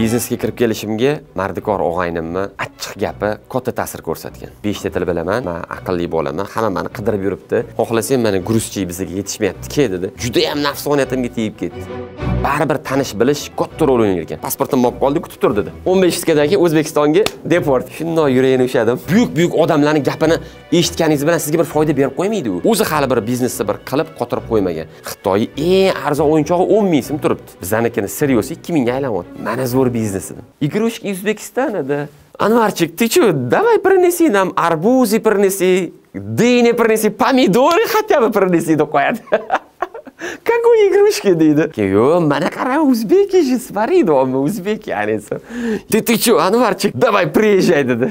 biznesga kirib kelishimga mardikor og'aynimmi ochiq gapi katta ta'sir ko'rsatgan beshta til bilaman man aqlli bolaman hamma mani qidirib yuribdi xohlasang mana gruzchi bizaga yetishmayapti ke dedi judayam nafsoniyatimga tegib ketdi baribir tanish bilish katta rol o'ynagan pasportim bo'lib qoldi kutib tur dedi o'n besh sutkadan keyin o'zbekistonga deport shundoq yuragini ushladim buyuk buyuk odamlarni gapini eshitganingiz bilan sizga bir foyda berib qo'ymaydi u o'zi hali bir biznesni bir qilib qotirib qo'ymagan xitoyni eng arzon o'yinchog'i o'n ming so'm turibdi bizanikini seriosi ikki mingga aylanyapti mana zo'r biznes dedim igrushka uzbekistan edi Анварчик, ты что, давай принеси нам арбузы, принеси, дыни принеси, помидоры хотя бы принеси такое. Какой игрушки дейді? Ё, мана қара узбеки же сварит дома узбеки, алиса. Ты, ты чё, Анварчик, давай приезжай, да?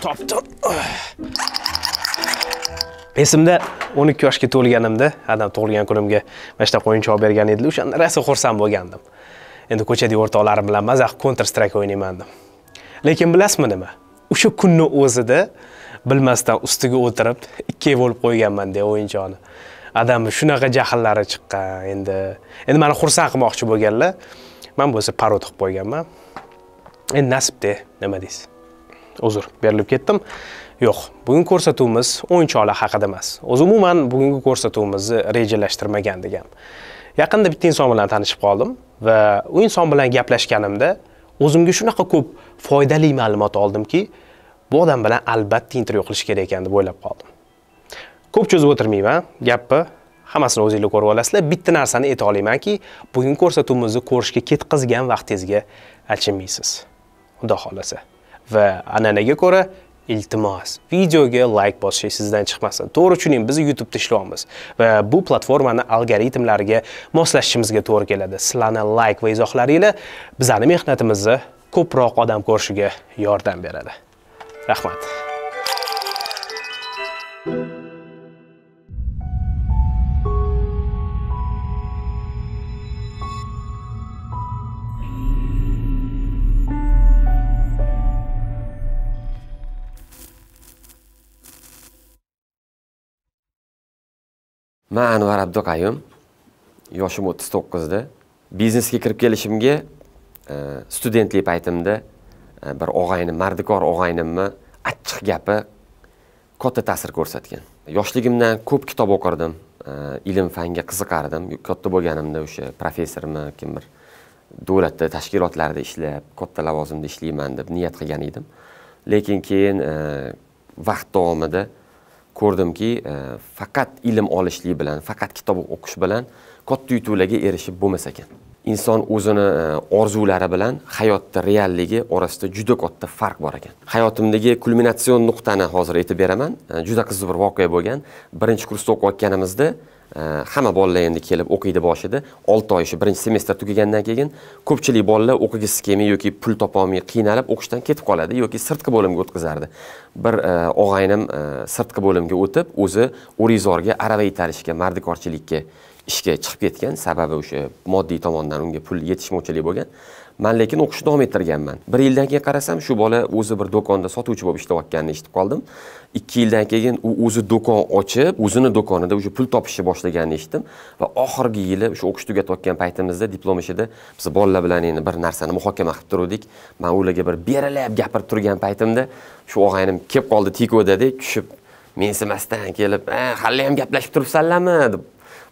Топ-топ. esimda 12 yoshga to'lganimda adam tug'ilgan kunimga mana shu qo'yincha olib bergan edilar o'shanda rosa xursand bo'lgandim endi ko'chadagi o'rtoqlarim bilan qilib counter strike o'ynayman deb lekin bilasizmi nima o'sha kunni o'zida bilmasdan ustiga o'tirib ikkiga bo'lib qo'yganmanda o'yinchoqni adamni shunaqa jahllari chiqqan endi endi mani xursand qilmoqchi bo'lganlar man bo'lsa parod qilib qo'yganman endi nasibda nima deysiz uzr berilib ketdim yo'q bugungi ko'rsatuvimiz o'yinchoqlar haqida emas o'zi umuman bugungi ko'rsatuvimizni rejalashtirmagan degan yaqinda bitta inson bilan tanishib qoldim va u inson bilan gaplashganimda o'zimga shunaqa ko'p foydali ma'lumot oldimki bu odam bilan albatta intervyu qilish kerak ekan deb o'ylab qoldim ko'p cho'zib o'tirmayman gapni hammasini o'zinglar ko'rib olasizlar bitta narsani ayta olamanki bugungi ko'rsatuvimizni ko'rishga ketqizgan vaqtingizga achinmaysiz xudo xohlasa va an'anaga ko'ra iltimos videoga layk bosish sizdan chiqmasin to'g'ri tushuning biz youtubeda ishlayapmiz va bu platformani algoritmlariga moslashishimizga to'g'ri keladi sizlarni layk va izohlaringlar bizlarni mehnatimizni ko'proq odam ko'rishiga yordam beradi rahmat man anvar abduqayum yoshim o'ttiz to'qqizda biznesga kirib kelishimga e, studentlik paytimda e, bir og'ayni mardikor og'aynimni achchiq gapi katta ta'sir ko'rsatgan yoshligimdan ko'p kitob o'qirdim e, ilm fanga qiziqardim katta bo'lganimda o'sha professormi bir davlatda tashkilotlarda ishlab katta lavozimda ishlayman deb niyat qilgan edim lekin keyin vaqt davomida ko'rdimki e, faqat ilm olishlik bilan faqat kitob o'qish bilan katta yutuqlarga erishib bo'lmas ekan inson o'zini e, orzulari bilan hayotni realligi orasida juda katta farq bor ekan hayotimdagi kulminatsion nuqtani hozir aytib beraman e, juda qiziq bir voqea bo'lgan birinchi kursda o'qiyotganimizda hamma bolalar endi kelib o'qiydi boshida olti oy shu birinchi semestr tugagandan keyin ko'pchilik bolalar o'qigisi kelmay yoki pul topolmay qiynalib o'qishdan ketib qoladi yoki sirtqi bo'limga o'tkazardi bir e, og'aynim e, sirtqi bo'limga o'tib o'zi o'rizorga arava itarishga mardikorchilikka ishga chiqib ketgan sababi o'sha moddiy tomondan unga pul yetishmovchilik bo'lgan man lekin o'qishni davom ettirganman bir yildan keyin qarasam shu bola o'zi bir do'konda sotuvchi bo'lib ishlayotganini eshitib qoldim ikki yildan keyin u o'zi do'kon ochib o'zini do'konida уже pul topishni boshlaganini eshitdim va oxirgi yili o'sha o'qishni tugatayotgan paytimizda diplom ishida biz bolalar bilan endi bir narsani muhokama qilib turuvdik man ularga bir berilib gapirib turgan paytimda shu og'aynim kelib qoldi tikodadek tushib mensimasdan kelib eh, hali ham gaplashib turibsanlarmi deb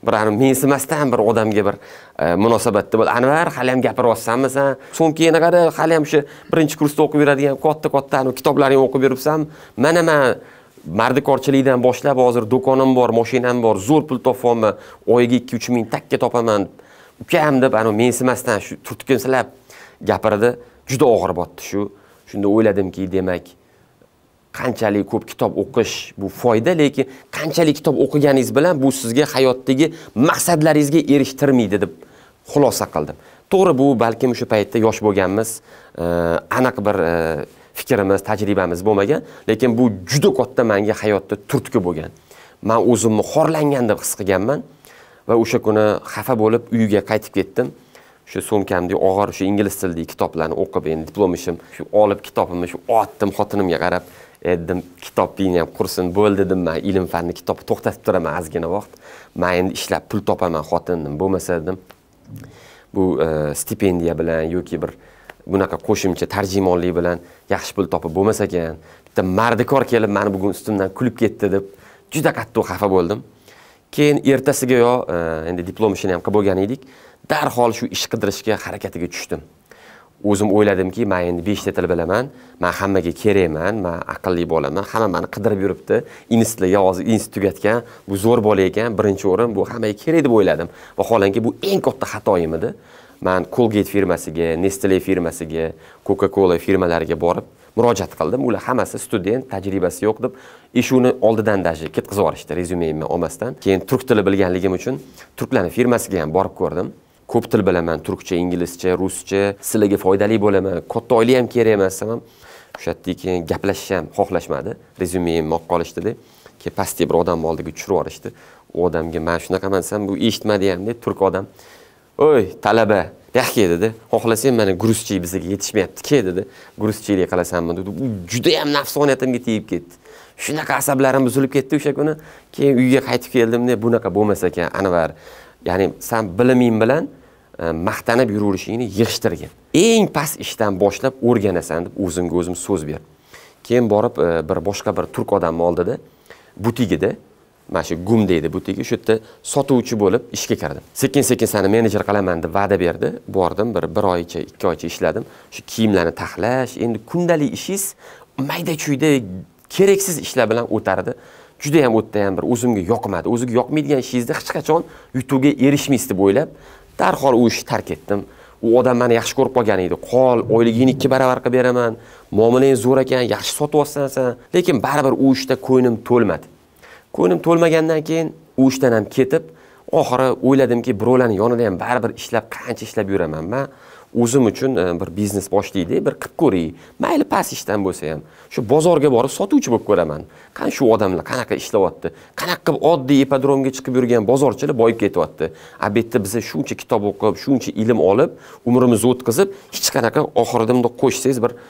bir ani mensimasdan bir odamga bir e, munosabatda bo'l anvar hali ham gapirib yozsanmisan qara hali ham o'sha birinchi kursda o'qib yuradigan katta katta kitoblaringni o'qib yuribsanmi mana man mardikorchilikdan boshlab hozir do'konim bor moshinam bor zo'r pul topyapman oyiga ikki uch ming takka topaman ukam deb anavi mensimasdan shu turtkinsirab gapirdi juda og'ir botdi shu shunda o'yladimki demak qanchalik ko'p kitob o'qish bu foyda lekin qanchalik kitob o'qiganingiz bilan bu sizga hayotdagi maqsadlaringizga erishtirmaydi deb xulosa qildim to'g'ri bu balkim o'sha paytda yosh bo'lganmiz eh, aniq bir eh, fikrimiz tajribamiz bo'lmagan lekin bu juda katta manga hayotda turtki bo'lgan man o'zimni xorlangan deb his qilganman va o'sha kuni xafa bo'lib uyga qaytib ketdim shu sumkamdagi og'ir shu ingliz tilidagi kitoblarni o'qib endi diplom ishim shu olib kitobimni shu otdim xotinimga qarab dedim kitobingni ham qursin bo'ldi dedim man ilm fanni kitobni to'xtatib turaman ozgina vaqt man endi ishlab pul topaman xotinnim bo'lmasa dedim bu e, stipendiya bilan yoki bir bunaqa qo'shimcha tarjimonlik bilan yaxshi pul topib bo'lmasa ekan bitta mardikor kelib mani bugun ustimdan kulib ketdi deb juda qattiq xafa bo'ldim keyin ertasiga yo e, endi diplom ishini ham qilib bo'lgan edik darhol shu ish qidirishga harakatiga tushdim o'zim o'yladimki man endi beshta til bilaman man hammaga kerakman man aqlli bolaman hamma mani qidirib yuribdi institutlarga hozir institut tugatgan bu zo'r bola ekan birinchi o'rin bu hammaga kerak deb o'yladim vaholanki bu eng katta xatoyim edi man colgate firmasiga nestle firmasiga coca cola firmalariga borib murojaat qildim ular hammasi student tajribasi yo'q deb ishuvni oldidan даже ketqizib yuborishdi rezyumemni olmasdan keyin turk tili bilganligim uchun turklarni firmasiga ham borib ko'rdim ko'p til bilaman turkcha inglizcha ruscha sizlarga foydali bo'laman katta oila ham kerak emas desam ham o'sha yerdan keyin gaplashishni ham xohlashmadi rezyumemni olib qolishdida keyin pastga bir odamni oldiga tushirib yuborishdi u odamga man shunaqaman desam bu eshitmadi hamda turk odam o'y talaba buyoqqa dedi xohlasang mana bizaga bizga kel dedi gruzchiylik qilasanmi dedi u judayam nafsoniyatimga tegib ketdi shunaqa asablarim buzilib ketdi o'sha kuni keyin uyga qaytib keldimda bunaqa bo'lmas ekan anvar ya'ni san biliming bilan E, maqtanib yuraverishingni yig'ishtirgin eng past ishdan boshlab o'rganasan deb o'zimga o'zim so'z berdim keyin borib e, bir boshqa bir turk odamni oldida butigida mana shu gum deydi butigi shu yerda sotuvchi bo'lib ishga kirdim sekin sekin sani menejer qilaman deb va'da berdi bordim bir bir oycha ikki oycha ishladim shu kiyimlarni taxlash endi kundalik ishingiz mayda chuyda keraksiz ishlar bilan o'tardi juda ham u yerda ham bir o'zimga yoqmadi o'ziga yoqmaydigan ishingizni hech qachon yutuqqa erishmaysiz deb o'ylab darhol u ishni tark etdim u odam mani yaxshi ko'rib qolgan edi qol oyligingni ikki baravar qilib beraman muomalang zo'r ekan yaxshi sotib olsan san lekin baribir u ishda ko'nglim to'lmadi ko'nglim to'lmagandan keyin u ishdan ham ketib oxiri o'yladimki birovlarni yonida ham baribir ishlab qancha ishlab yuraman man o'zim uchun e, bir biznes boshlaydi bir qilib ko'ray mayli past ishdan bo'lsa ham shu bozorga borib sotuvchi bo'lib ko'raman qani shu odamlar qanaqa ishlayapti qanaqa qilib oddiy ipodromga chiqib yurgan bozorchilar boyib ketyapti a bu yerda biza shuncha kitob o'qib shuncha ilm olib umrimizni o'tkazib hech qanaqa oxirida bundoq qo'shsangiz bir e,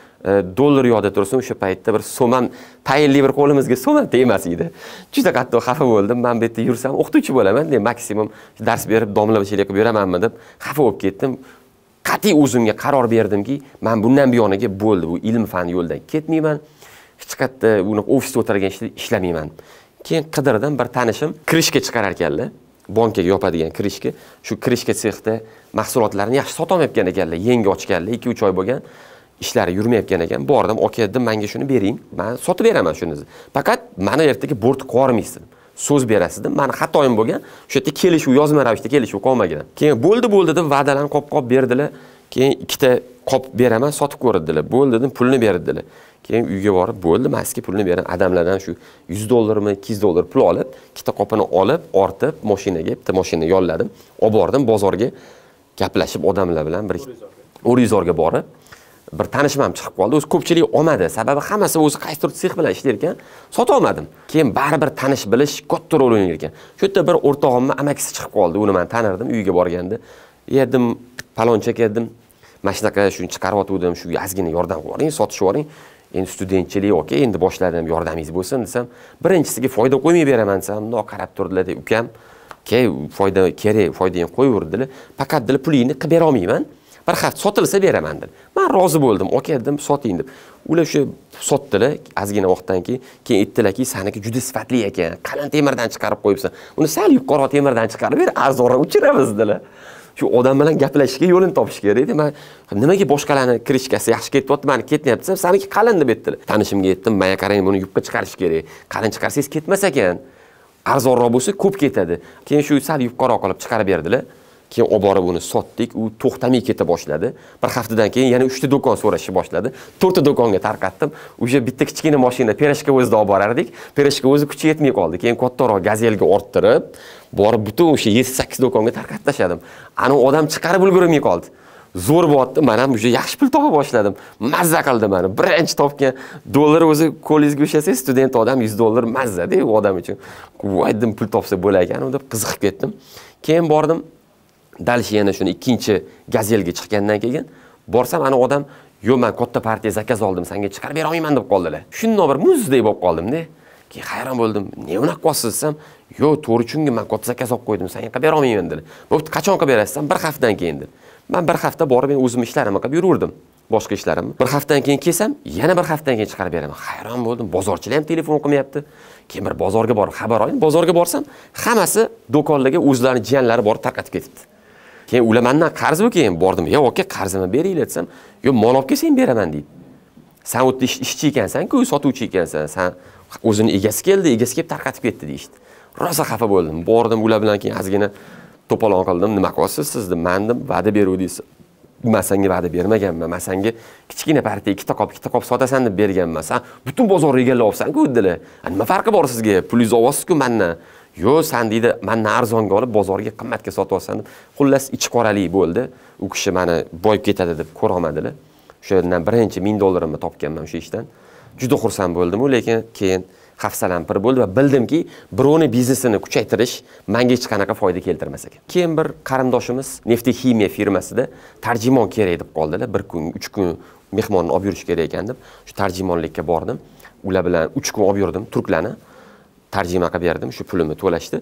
dollar yodda tursin o'sha paytda bir ham tayinli bir qo'limizga ham tegmas edi juda qattiq xafa bo'ldim man bu yerda yursam o'qituvchi bo'laman deb maksimum dars berib domla bir qilib yuramanmi deb xafa bo'lib ketdim qat'iy o'zimga qaror berdimki man bundan buyoniga bo'ldi bu ilm fan yo'lidan ketmayman hech qayerda uni ofisda o'tirgan ishlamayman keyin qidirdim bir tanishim krishka chiqarar ekanlar bankaga yopadigan krishka shu krishka sexda mahsulotlarini yaxshi sotolmayotgan ekanlar yangi ochganlar ikki uch oy bo'lgan ishlari yurmayotgan ekan bordim aka dedim manga shuni bering man sotib beraman shuni Faqat mani ertaga bo'rtib qilibyubormaysiz so'z berasizda mani xatoyim bo'lgan o'sha yerda kelishuv yozma ravishda kelishuv qolmagan keyin bo'ldi bo'ldi deb va'dalarni qop qop berdilar keyin ikkita qop beraman sotib ko'rdi dedilar bo'ldi dedim pulni berdilar keyin uyga borib bo'ldi man sizga pulni beraman adamlardan shu yuz dollarmi ikki yuz dollar pul olib ikkita qopini olib ortib moshinaga bitta moshina yolladim olib bordim bozorga gaplashib odamlar bilan bir o'rizorga borib bir tanishim ham chiqib qoldi o'zi ko'pchilik olmadi sababi hammasi o'zi qaysidir sex bilan ishlar ekan sota olmadim keyin baribir tanish bilish katta rol o'ynar ekan shu yerda bir o'rtog'imni amakisi chiqib qoldi uni man tanirdim uyiga borganda dedim palonchi aka dedim mana shunaqa shuni chiqarib yotgandim shu ozgina yordam qilib yuboring yuboring endi studentchilik oka endi boshladim yordamingiz bo'lsin desam birinchisiga foyda qo'ymay beraman desam mundoq qarab turdilar ukam ke foyda kerak foydangni qo'yaver dedilar dedilar pulingni qilib berolmayman bir hafta sotilsa beraman dedi man rozi bo'ldim oka dedim soting deb ular o'sha sotdilar ozgina vaqtdan keyin keyin aytdilarki saniki juda sifatli ekan qalin temirdan chiqarib qo'yibsan uni sal yuqori temirdan chiqarib ber arzonroq uchiramiz dedilar shu odam bilan gaplashishga yo'lini topish kerak edi man nimaga boshqalarni krishkasi yaxshi ketyapti mani ketmayapti desa saniki qalin deb aytdilar tanishimga aytdim maya qarang buni yupqa chiqarish kerak qalin chiqarsangiz ketmas ekan arzonroq bo'lsa ko'p ketadi keyin shu sal yuqoroq qilib chiqarib berdilar keyin olib borib uni sotdik u to'xtamay keta boshladi bir haftadan keyin yana uchta do'kon so'rashni boshladi to'rtta do'konga tarqatdim o'sha bitta kichkina mashina pereshka o'zida olib borardik pereshka o'zi kuchi yetmay qoldi keyin kattaroq gazelga orttirib borib butun o'sha yetti sakkiz do'konga tarqatib tashladim ani odam chiqarib ulgurmay qoldi zo'r bo'lyapti man ham уже yaxshi pul topa boshladim mazza qildi mani birinchi topgan dollar o'zi kollejga ushlasangiz student odam yuz dollar mazzada u odam uchun voy dedim pul topsa bo'lar ekanu deb qiziqib ketdim keyin bordim дальше yana shuni ikkinchi gazelga chiqqandan keyin borsam ana odam yo'q man katta partiya zakaz oldim sanga chiqarib bera olmayman deb qoldilar shundoq bir muzdek bo'lib qoldimda keyin hayron bo'ldim ne unaqa qilyapsiz desam yo'q to'g'ri chunki man katta zakaz olib qo'ydim sanga qilib olmayman dedi bo'pti qachon qilib berasiz desam bir haftadan keyin dedi man bir hafta borib o'zimni ishlarimni qilib yuraverdim boshqa ishlarimni bir haftadan keyin kelsam yana bir haftadan keyin chiqarib beraman hayron bo'ldim bozorchilar ham telefon qilmayapti keyin bir bozorga borib xabar oldim bozorga borsam hammasi do'konlarga o'zlarini jiyanlari borib tarqatib ketibdi keyin ular mandan qarzmi keyin bordim yo aka qarzimni beringlar desam yo'q mol olib kelsang beraman deydi san u yerda ishchi ekansanku sotuvchi ekansan san o'zini egasi keldi egasi kelib tarqatib ketdi deyishdi rosa xafa bo'ldim bordim ular bilan keyin ozgina to'polon qildim nima qilyapsiz siz deb man deb va'da beruvdingiz man sanga va'da bermaganman man sanga kichkina partiya ikkita qop ikkita qop sotasan deb berganman san butun bozorni egallab olibsanku dedilar nima farqi bor sizga pulingizni olyapsizku mandan yo'q san deydi mandan arzonga olib bozorga qimmatga sotib olsan deb xullas ichi qoralik bo'ldi u kishi mani boyib ketadi deb ko'rolmadilar yerdan birinchi ming dollarimni topganman o'sha ishdan juda xursand bo'ldimu lekin keyin hafsalam pir bo'ldi va bildimki birovni biznesini kuchaytirish manga hech qanaqa foyda keltirmas ekan keyin bir qarindoshimiz ximiya firmasida tarjimon kerak deb qoldilar bir kun uch kun mehmonni olib yurish kerak ekan deb shu tarjimonlikka bordim ular bilan uch kun olib yurdim turklarni tarjima qilib berdim shu pulimni to'lashdi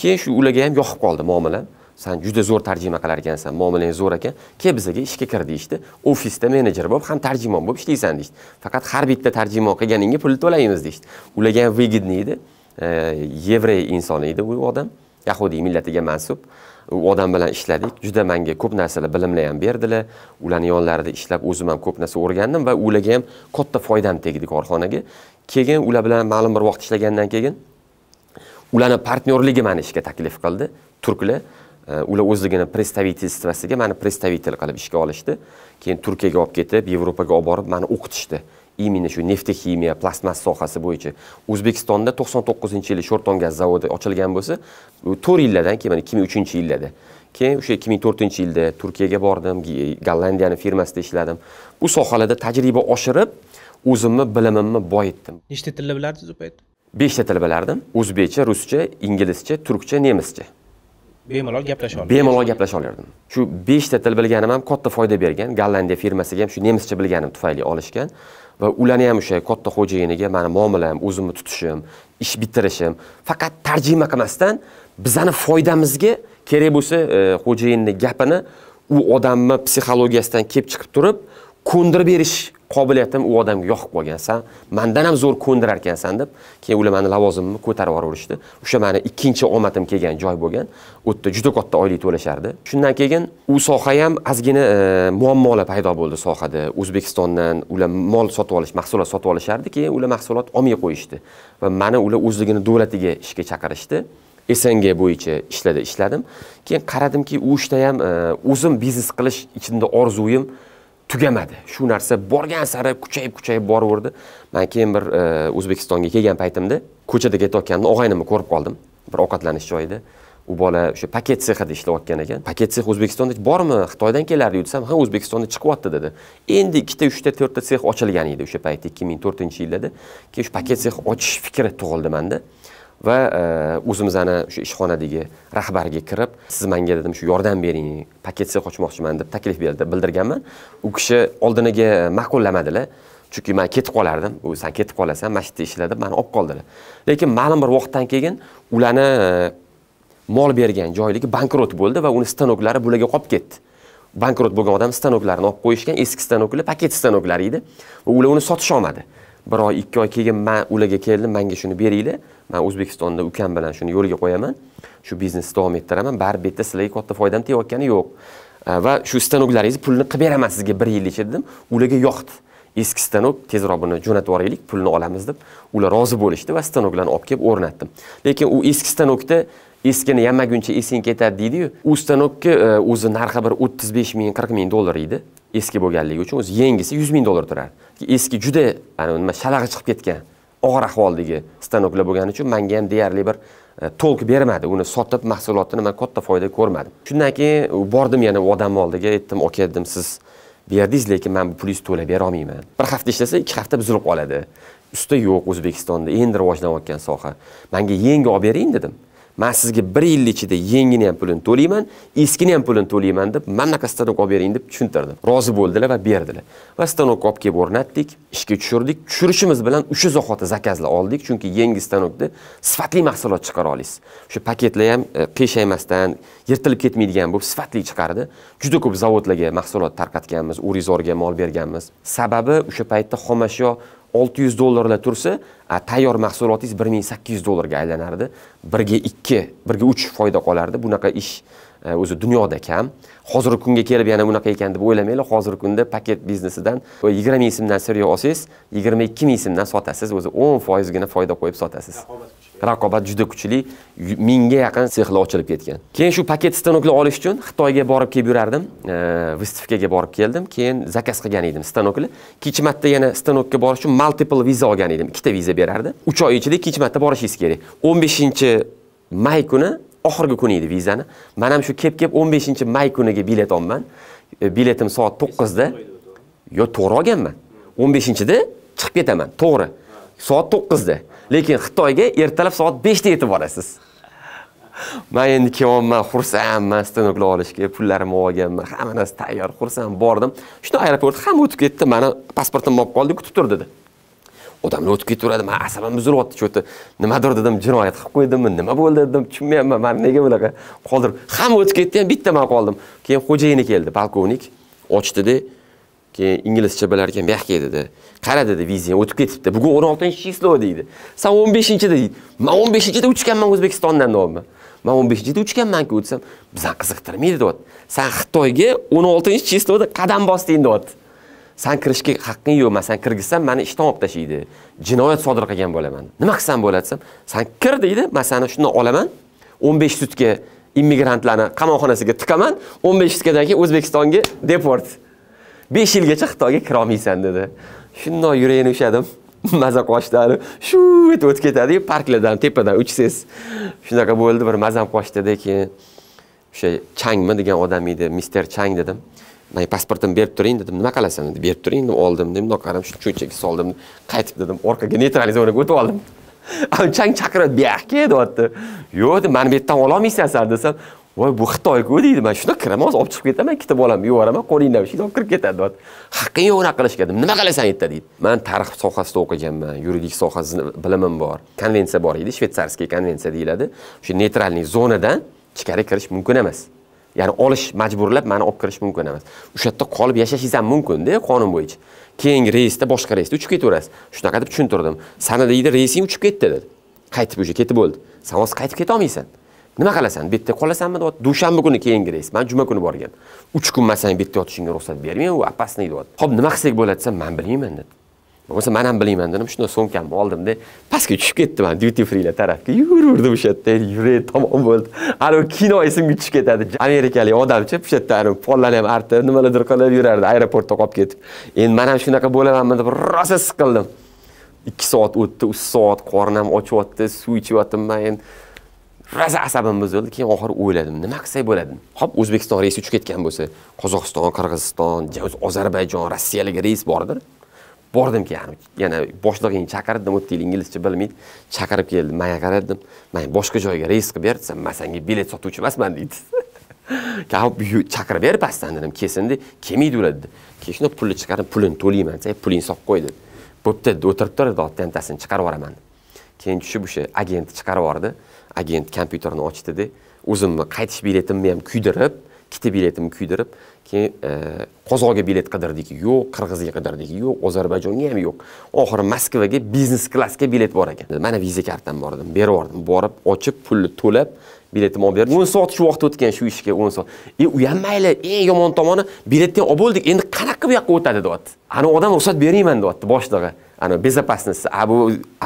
keyin shu ularga ham yoqib qoldi muomala san juda zo'r tarjima qilar ekansan muomalang zo'r ekan kel bizaga ishga kir deyishdi ofisda menejer bo'lib ham tarjimon bo'lib ishlaysan deyishdi faqat har bitta tarjimon qilganingga pulni to'laymiz deyishdi ularga ham выгодный edi e, yevrey insoni edi u odam yahudiy millatiga mansub u odam bilan ishladik juda manga ko'p narsalar bilimlar ham berdilar ularni yonlarida ishlab o'zim ham ko'p narsa o'rgandim va ularga ham katta foydam tegdi korxonaga keyin ular bilan ma'lum bir vaqt ishlagandan keyin ularni partnyorligi mani ishga taklif qildi turklar e, ular o'zligini представительствосiga mani представитель qilib ishga olishdi keyin turkiyaga olib ketib yevropaga olib borib mani o'qitishdi именно shu neftoximiya plastmassa sohasi bo'yicha o'zbekistonda to'qson to'qqizinchi yili sho'rton gaz zavodi ochilgan bo'lsa to'rt yillardan keyin mana ikki ming uchinchi yillarda keyin o'sha ikki ming to'rtinchi yilda turkiyaga bordim gollandiyani firmasida ishladim bu sohalarda tajriba oshirib o'zimni bilimimni boyitdim nechta tilda bilardingiz u payt beshta til bilardim o'zbekcha ruscha inglizcha turkcha nemischa bemalol gaplasha olardim bemalol gaplasha olardim shu beshta til bilganim ham katta foyda bergan gollandiya firmasiga ham shu nemischa bilganim tufayli olishgan va ularni ham o'sha katta xo'jayiniga mani muomalam o'zimni tutishim ish bitirishim faqat tarjima qilmasdan bizani foydamizga kerak bo'lsa e, xo'jayinni gapini u odamni psixologiyasidan kelib chiqib turib ko'ndirib berish qobiliyatim u odamga yoqib qolgan san mandan ham zo'r ko'ndirar ekansan deb keyin ular mani lavozimimni ko'tarib yuborishdi o'sha mani ikkinchi omadim kelgan joy bo'lgan u yerda juda katta oylik to'lashardi shundan keyin u soha ham ozgina e, muammolar paydo bo'ldi sohada o'zbekistondan ular mol sotib olish mahsulot sotib olishardi keyin ular mahsulot olmay qo'yishdi va mani ular o'zligini davlatiga ishga chaqirishdi sng bo'yicha ishlada ishladim keyin qaradimki u ishda ham e, o'zim biznes qilish ichimda orzuyim tugamadi shu narsa borgan sari kuchayib kuchayib boraverdi man keyin bir e, o'zbekistonga kelgan paytimda ko'chada ketayotganimda og'aynimni ko'rib qoldim bir ovqatlanish joyida u bola o'sha paket sexida ishlayotgan ekan paket sex o'zbekistonda bormi xitoydan kelardi desam ha o'zbekistonda chiqyapti dedi endi ikkita uchta to'rtta sex ochilgan edi o'sha paytda ikki ming to'rtinchi yillarda keyin shu paket sex ochish fikri tug'ildi manda va e, o'zimizni o'sha shu ishxonadagi rahbarga kirib siz menga dedim shu yordam bering paketsiz qochmoqchiman deb taklif berdi bildirganman u kishi oldiniga ma'qullamadilar chunki man ketib qolardim u san ketib qolasan yerda ishla deb mani olib qoldilar lekin ma'lum bir vaqtdan keyin ularni e, mol bergan joyligi bankrot bo'ldi va uni stanoklari bularga qolib ketdi bankrot bo'lgan odam stanoklarini olib qo'yishgan eski stanoklar paket stanoklar edi va ular uni sotisholmadi bir oy ikki oy keyin man ularga keldim manga shuni beringlar man o'zbekistonda ukam bilan shuni yo'lga qo'yaman shu biznesni davom ettiraman baribir bu yerda sizlarga katta foydam tegayotgani yo'q va shu stanoklaringizni pulini qilib beraman sizga bir ichida dedim ularga yoqdi eski stanok tezroq buni jo'natib yuboraylik pulni olamiz deb ular rozi bo'lishdi va stanoklarni olib kelib o'rnatdim lekin u eski stanokda eskini yamaguncha esing ketadi deydiyu u stanokni e, o'zi narxi bir o'ttiz besh ming qirq ming dollar edi eski bo'lganligi uchun o'zi yangisi yuz ming dollar turardi eski juda ani nima shalag'i chiqib ketgan og'ir ahvoldagi stanoklar bo'lgani uchun manga ham deyarli bir e, to'lq bermadi uni sotib mahsulotini man katta foyda ko'rmadim shundan keyin bordim yana u odamni oldiga aytdim aka dedim siz berdingiz lekin man bu pulingizni to'lab berolmayman bir hafta ishlasa ikki hafta buzilib qoladi usta yo'q o'zbekistonda endi rivojlanayotgan soha manga yangi olib bering dedim man sizga 1 yil ichida yangini ham pulini to'layman, eskini ham pulini to'layman deb bunaqa stanok olib bering deb tushuntirdim. Rozi bo'ldilar va berdilar. Va stanokni olib kelib o'rnatdik, ishga tushirdik. Tushirishimiz bilan o'sha zahoti zakazlar oldik, chunki yangi stanokda sifatli mahsulot chiqara olasiz. O'sha paketlar ham e, qiyshaymasdan, yirtilib ketmaydigan bo'lib sifatli chiqardi. Juda ko'p zavodlarga mahsulot tarqatganmiz, Urizorga mol berganmiz. Sababi o'sha paytda xomashyo 600 dollarla tursa tayyor mahsulotingiz 1800 dollarga aylanardi birga 2 birga 3 foyda qolardi bunaqa ish e, o'zi dunyoda kam hozirgi kunga kelib yana bunaqa ekan deb o'ylamanglar hozirgi kunda paket biznesidan yigirma ming so'mdan sirya olsangiz yigirma ikki ming so'mdan sotasiz o'zi o'n foizgina foyda qo'yib sotasiz raqobat juda kuchli mingga yaqin sexlar ochilib ketgan keyin shu paket stanoklar olish uchun xitoyga borib kelib yurardim e, выставкаga borib keldim keyin zakaz qilgan edim stanoklar ikkinchi marta yana stanokka borish uchun multiple viza olgan edim ikkita viza berardi uch oy ichida ikkinchi marta borishingiz kerak o'n beshinchi may kuni oxirgi kuni edi vizani man ham shu kelib kelib o'n beshinchi may kuniga bilet olman biletim soat to'qqizda yo to'g'ri olganman o'n beshinchida chiqib ketaman to'g'ri soat to'qqizda lekin xitoyga ertalab soat beshda yetib borasiz man endi kelyapman xursandman stenoklar olishga pullarimni olganman hamma narsa tayyor xursand bordim shunda aeroport hamma o'tib ketdi mani pasportimni olib qoldi kutib tur dedi odamlar o'tib ketaveradi mani asabim buzilyapti что то nimadir dedim jinoyat qilib qo'ydimmi nima bo'ldi dedim tushunmayapman mani nega bunaqa qoldirib hamma o'tib ketdi ham bitta man qoldim keyin xo'jayini keldi polkovnik ochdida keyin inglizcha bilarkan bu yoqqa dedi qara dedi vizang o'tib ketibdi bugun o'n oltinchi число deydi san o'n beshinchida deydi man o'n beshinchida uchganman o'zbekistondan deyapman man o'n beshinchida uchganmanku desam bizani qiziqtirmaydi deyapti san xitoyga o'n oltinchi chisloda qadam bosding deyapti san kirishga haqqing yo'q man san kirgizsam mani ishdan olib tashlaydi jinoyat sodir qilgan bo'laman nima qilsam bo'ladi desam san kir deydi man sani shundan olaman o'n besh sutka immigrantlarni qamoqxonasiga tiqaman o'n besh sutkadan keyin o'zbekistonga deport besh yilgacha xitoyga kirolmaysan dedi shundoq yuragini ushladim maza qoshlari shu etib o'tib ketadiyu parklardan tepadan uchsiz shunaqa bo'ldi bir mazam qochdida keyin o'sha changmi degan odam edi mister chang dedim man pasportimni berib turing dedim nima qilasan dedi berib turing deb oldim dedim mundoq qarab shu cho'nchakka soldim qaytib dedim orqaga neytralniy zonaga o'tib oldim chang chaqiradi buyoqqa deyapti yo'q dedim mani bu yerdan ololmaysan san desam voy bu xitoyku deydi man shunda kiraman hozir olib chiqib ketaman ikkita bolamni yuboraman qo'lingdan bir şeyni olib kirib ketadi deyapti haqqing yo'q unaqa qilishga deb nima qilasan yerda deydi man tarix sohasida o'qiganman yuridik sohasi bilimim bor konvensiya bor edi shvetsarskiy konvensiya deyiladi o'sha neytralniy zonadan ichkari kirish mumkin emas ya'ni olish majburlab mani olib kirish mumkin emas o'sha yerda qolib yashashingiz ham mumkinda qonun bo'yicha keyingi reysda boshqa reysda uchib ketaverasiz shunaqa deb tushuntirdim sani deydi reysing uchib ketdi dedi qaytib уже ketib bo'ldi san hozir qaytib ketolmaysan nima qilasan bu yerda qolasanmi deyapti dushanba kuni keyingi reys man juma kuni borgan uch kun man san bu yerda yotishingga ruxsat bermayman u опасный deyapti ho'p nima qilsak bo'ladi desam man bilmayman dedi bo'lmasa man ham bilmayman dedim shunday sumkamni oldimda pastga tushib ketdi man duty freelar tarafga yuraverdim o'sha yerda yuragi tamom bo'ldi anavi kino esimga tushib ketadi amerikalik odamchi o'sha yerda anavi pollarni ham artib nimalardir qilib yurardi aeroportda qolib ketib endi man ham shunaqa bo'lamanmi deb rosa siqildim ikki soat o'tdi uch soat qornim ochyapti suv ichyapman endi raza asabim buzildi keyin oxiri o'yladim nima qilsak bo'ladi hop o'zbekiston reysi uchib ketgan bo'lsa qozog'iston qirg'iziston ozarbayjon rossiyalik reys bordir bordim keyin yana boshlig'ingni chaqirdim o'tdi yil inglizcha bilmaydi chaqirib keldi manga qaradim man boshqa joyga reys qilib ber desam man sanga bilet sotuvchi emasman deydi chaqirib ber pastdan dedim kelsin de kelmaydi ular dedi keyin shundoq pulni chiqarib pulini to'layman desa pulingni solib qo'y dedi bo'pti dedi o'tirib tur dedi ottentasini chiqarib yuboraman keyin tushib o'sha agentni chiqarib yubordi agent kompyuterni ochdida o'zimni qaytish biletimni ham kuydirib ikkita biletimni kuydirib keyin e, qozog'ga bilet qidirdik yo'q qirg'izga qidirdik yo'q ozarbayjonga ham yo'q oxiri moskvaga biznes klassga bilet bor ekan mana viza kartam bor edim berib yubordim borib ochib pulni to'lab biletimni olib berdim o'n soat shu vaqt o'tgan shu ishga o'n soat e u ham mayli eng yomon tomoni biletni olib bo'ldik endi qanaqa bu yoqqa o'tadi deyapti ani odam ruxsat bermayman deyapti boshlig'i ana безопасность a bu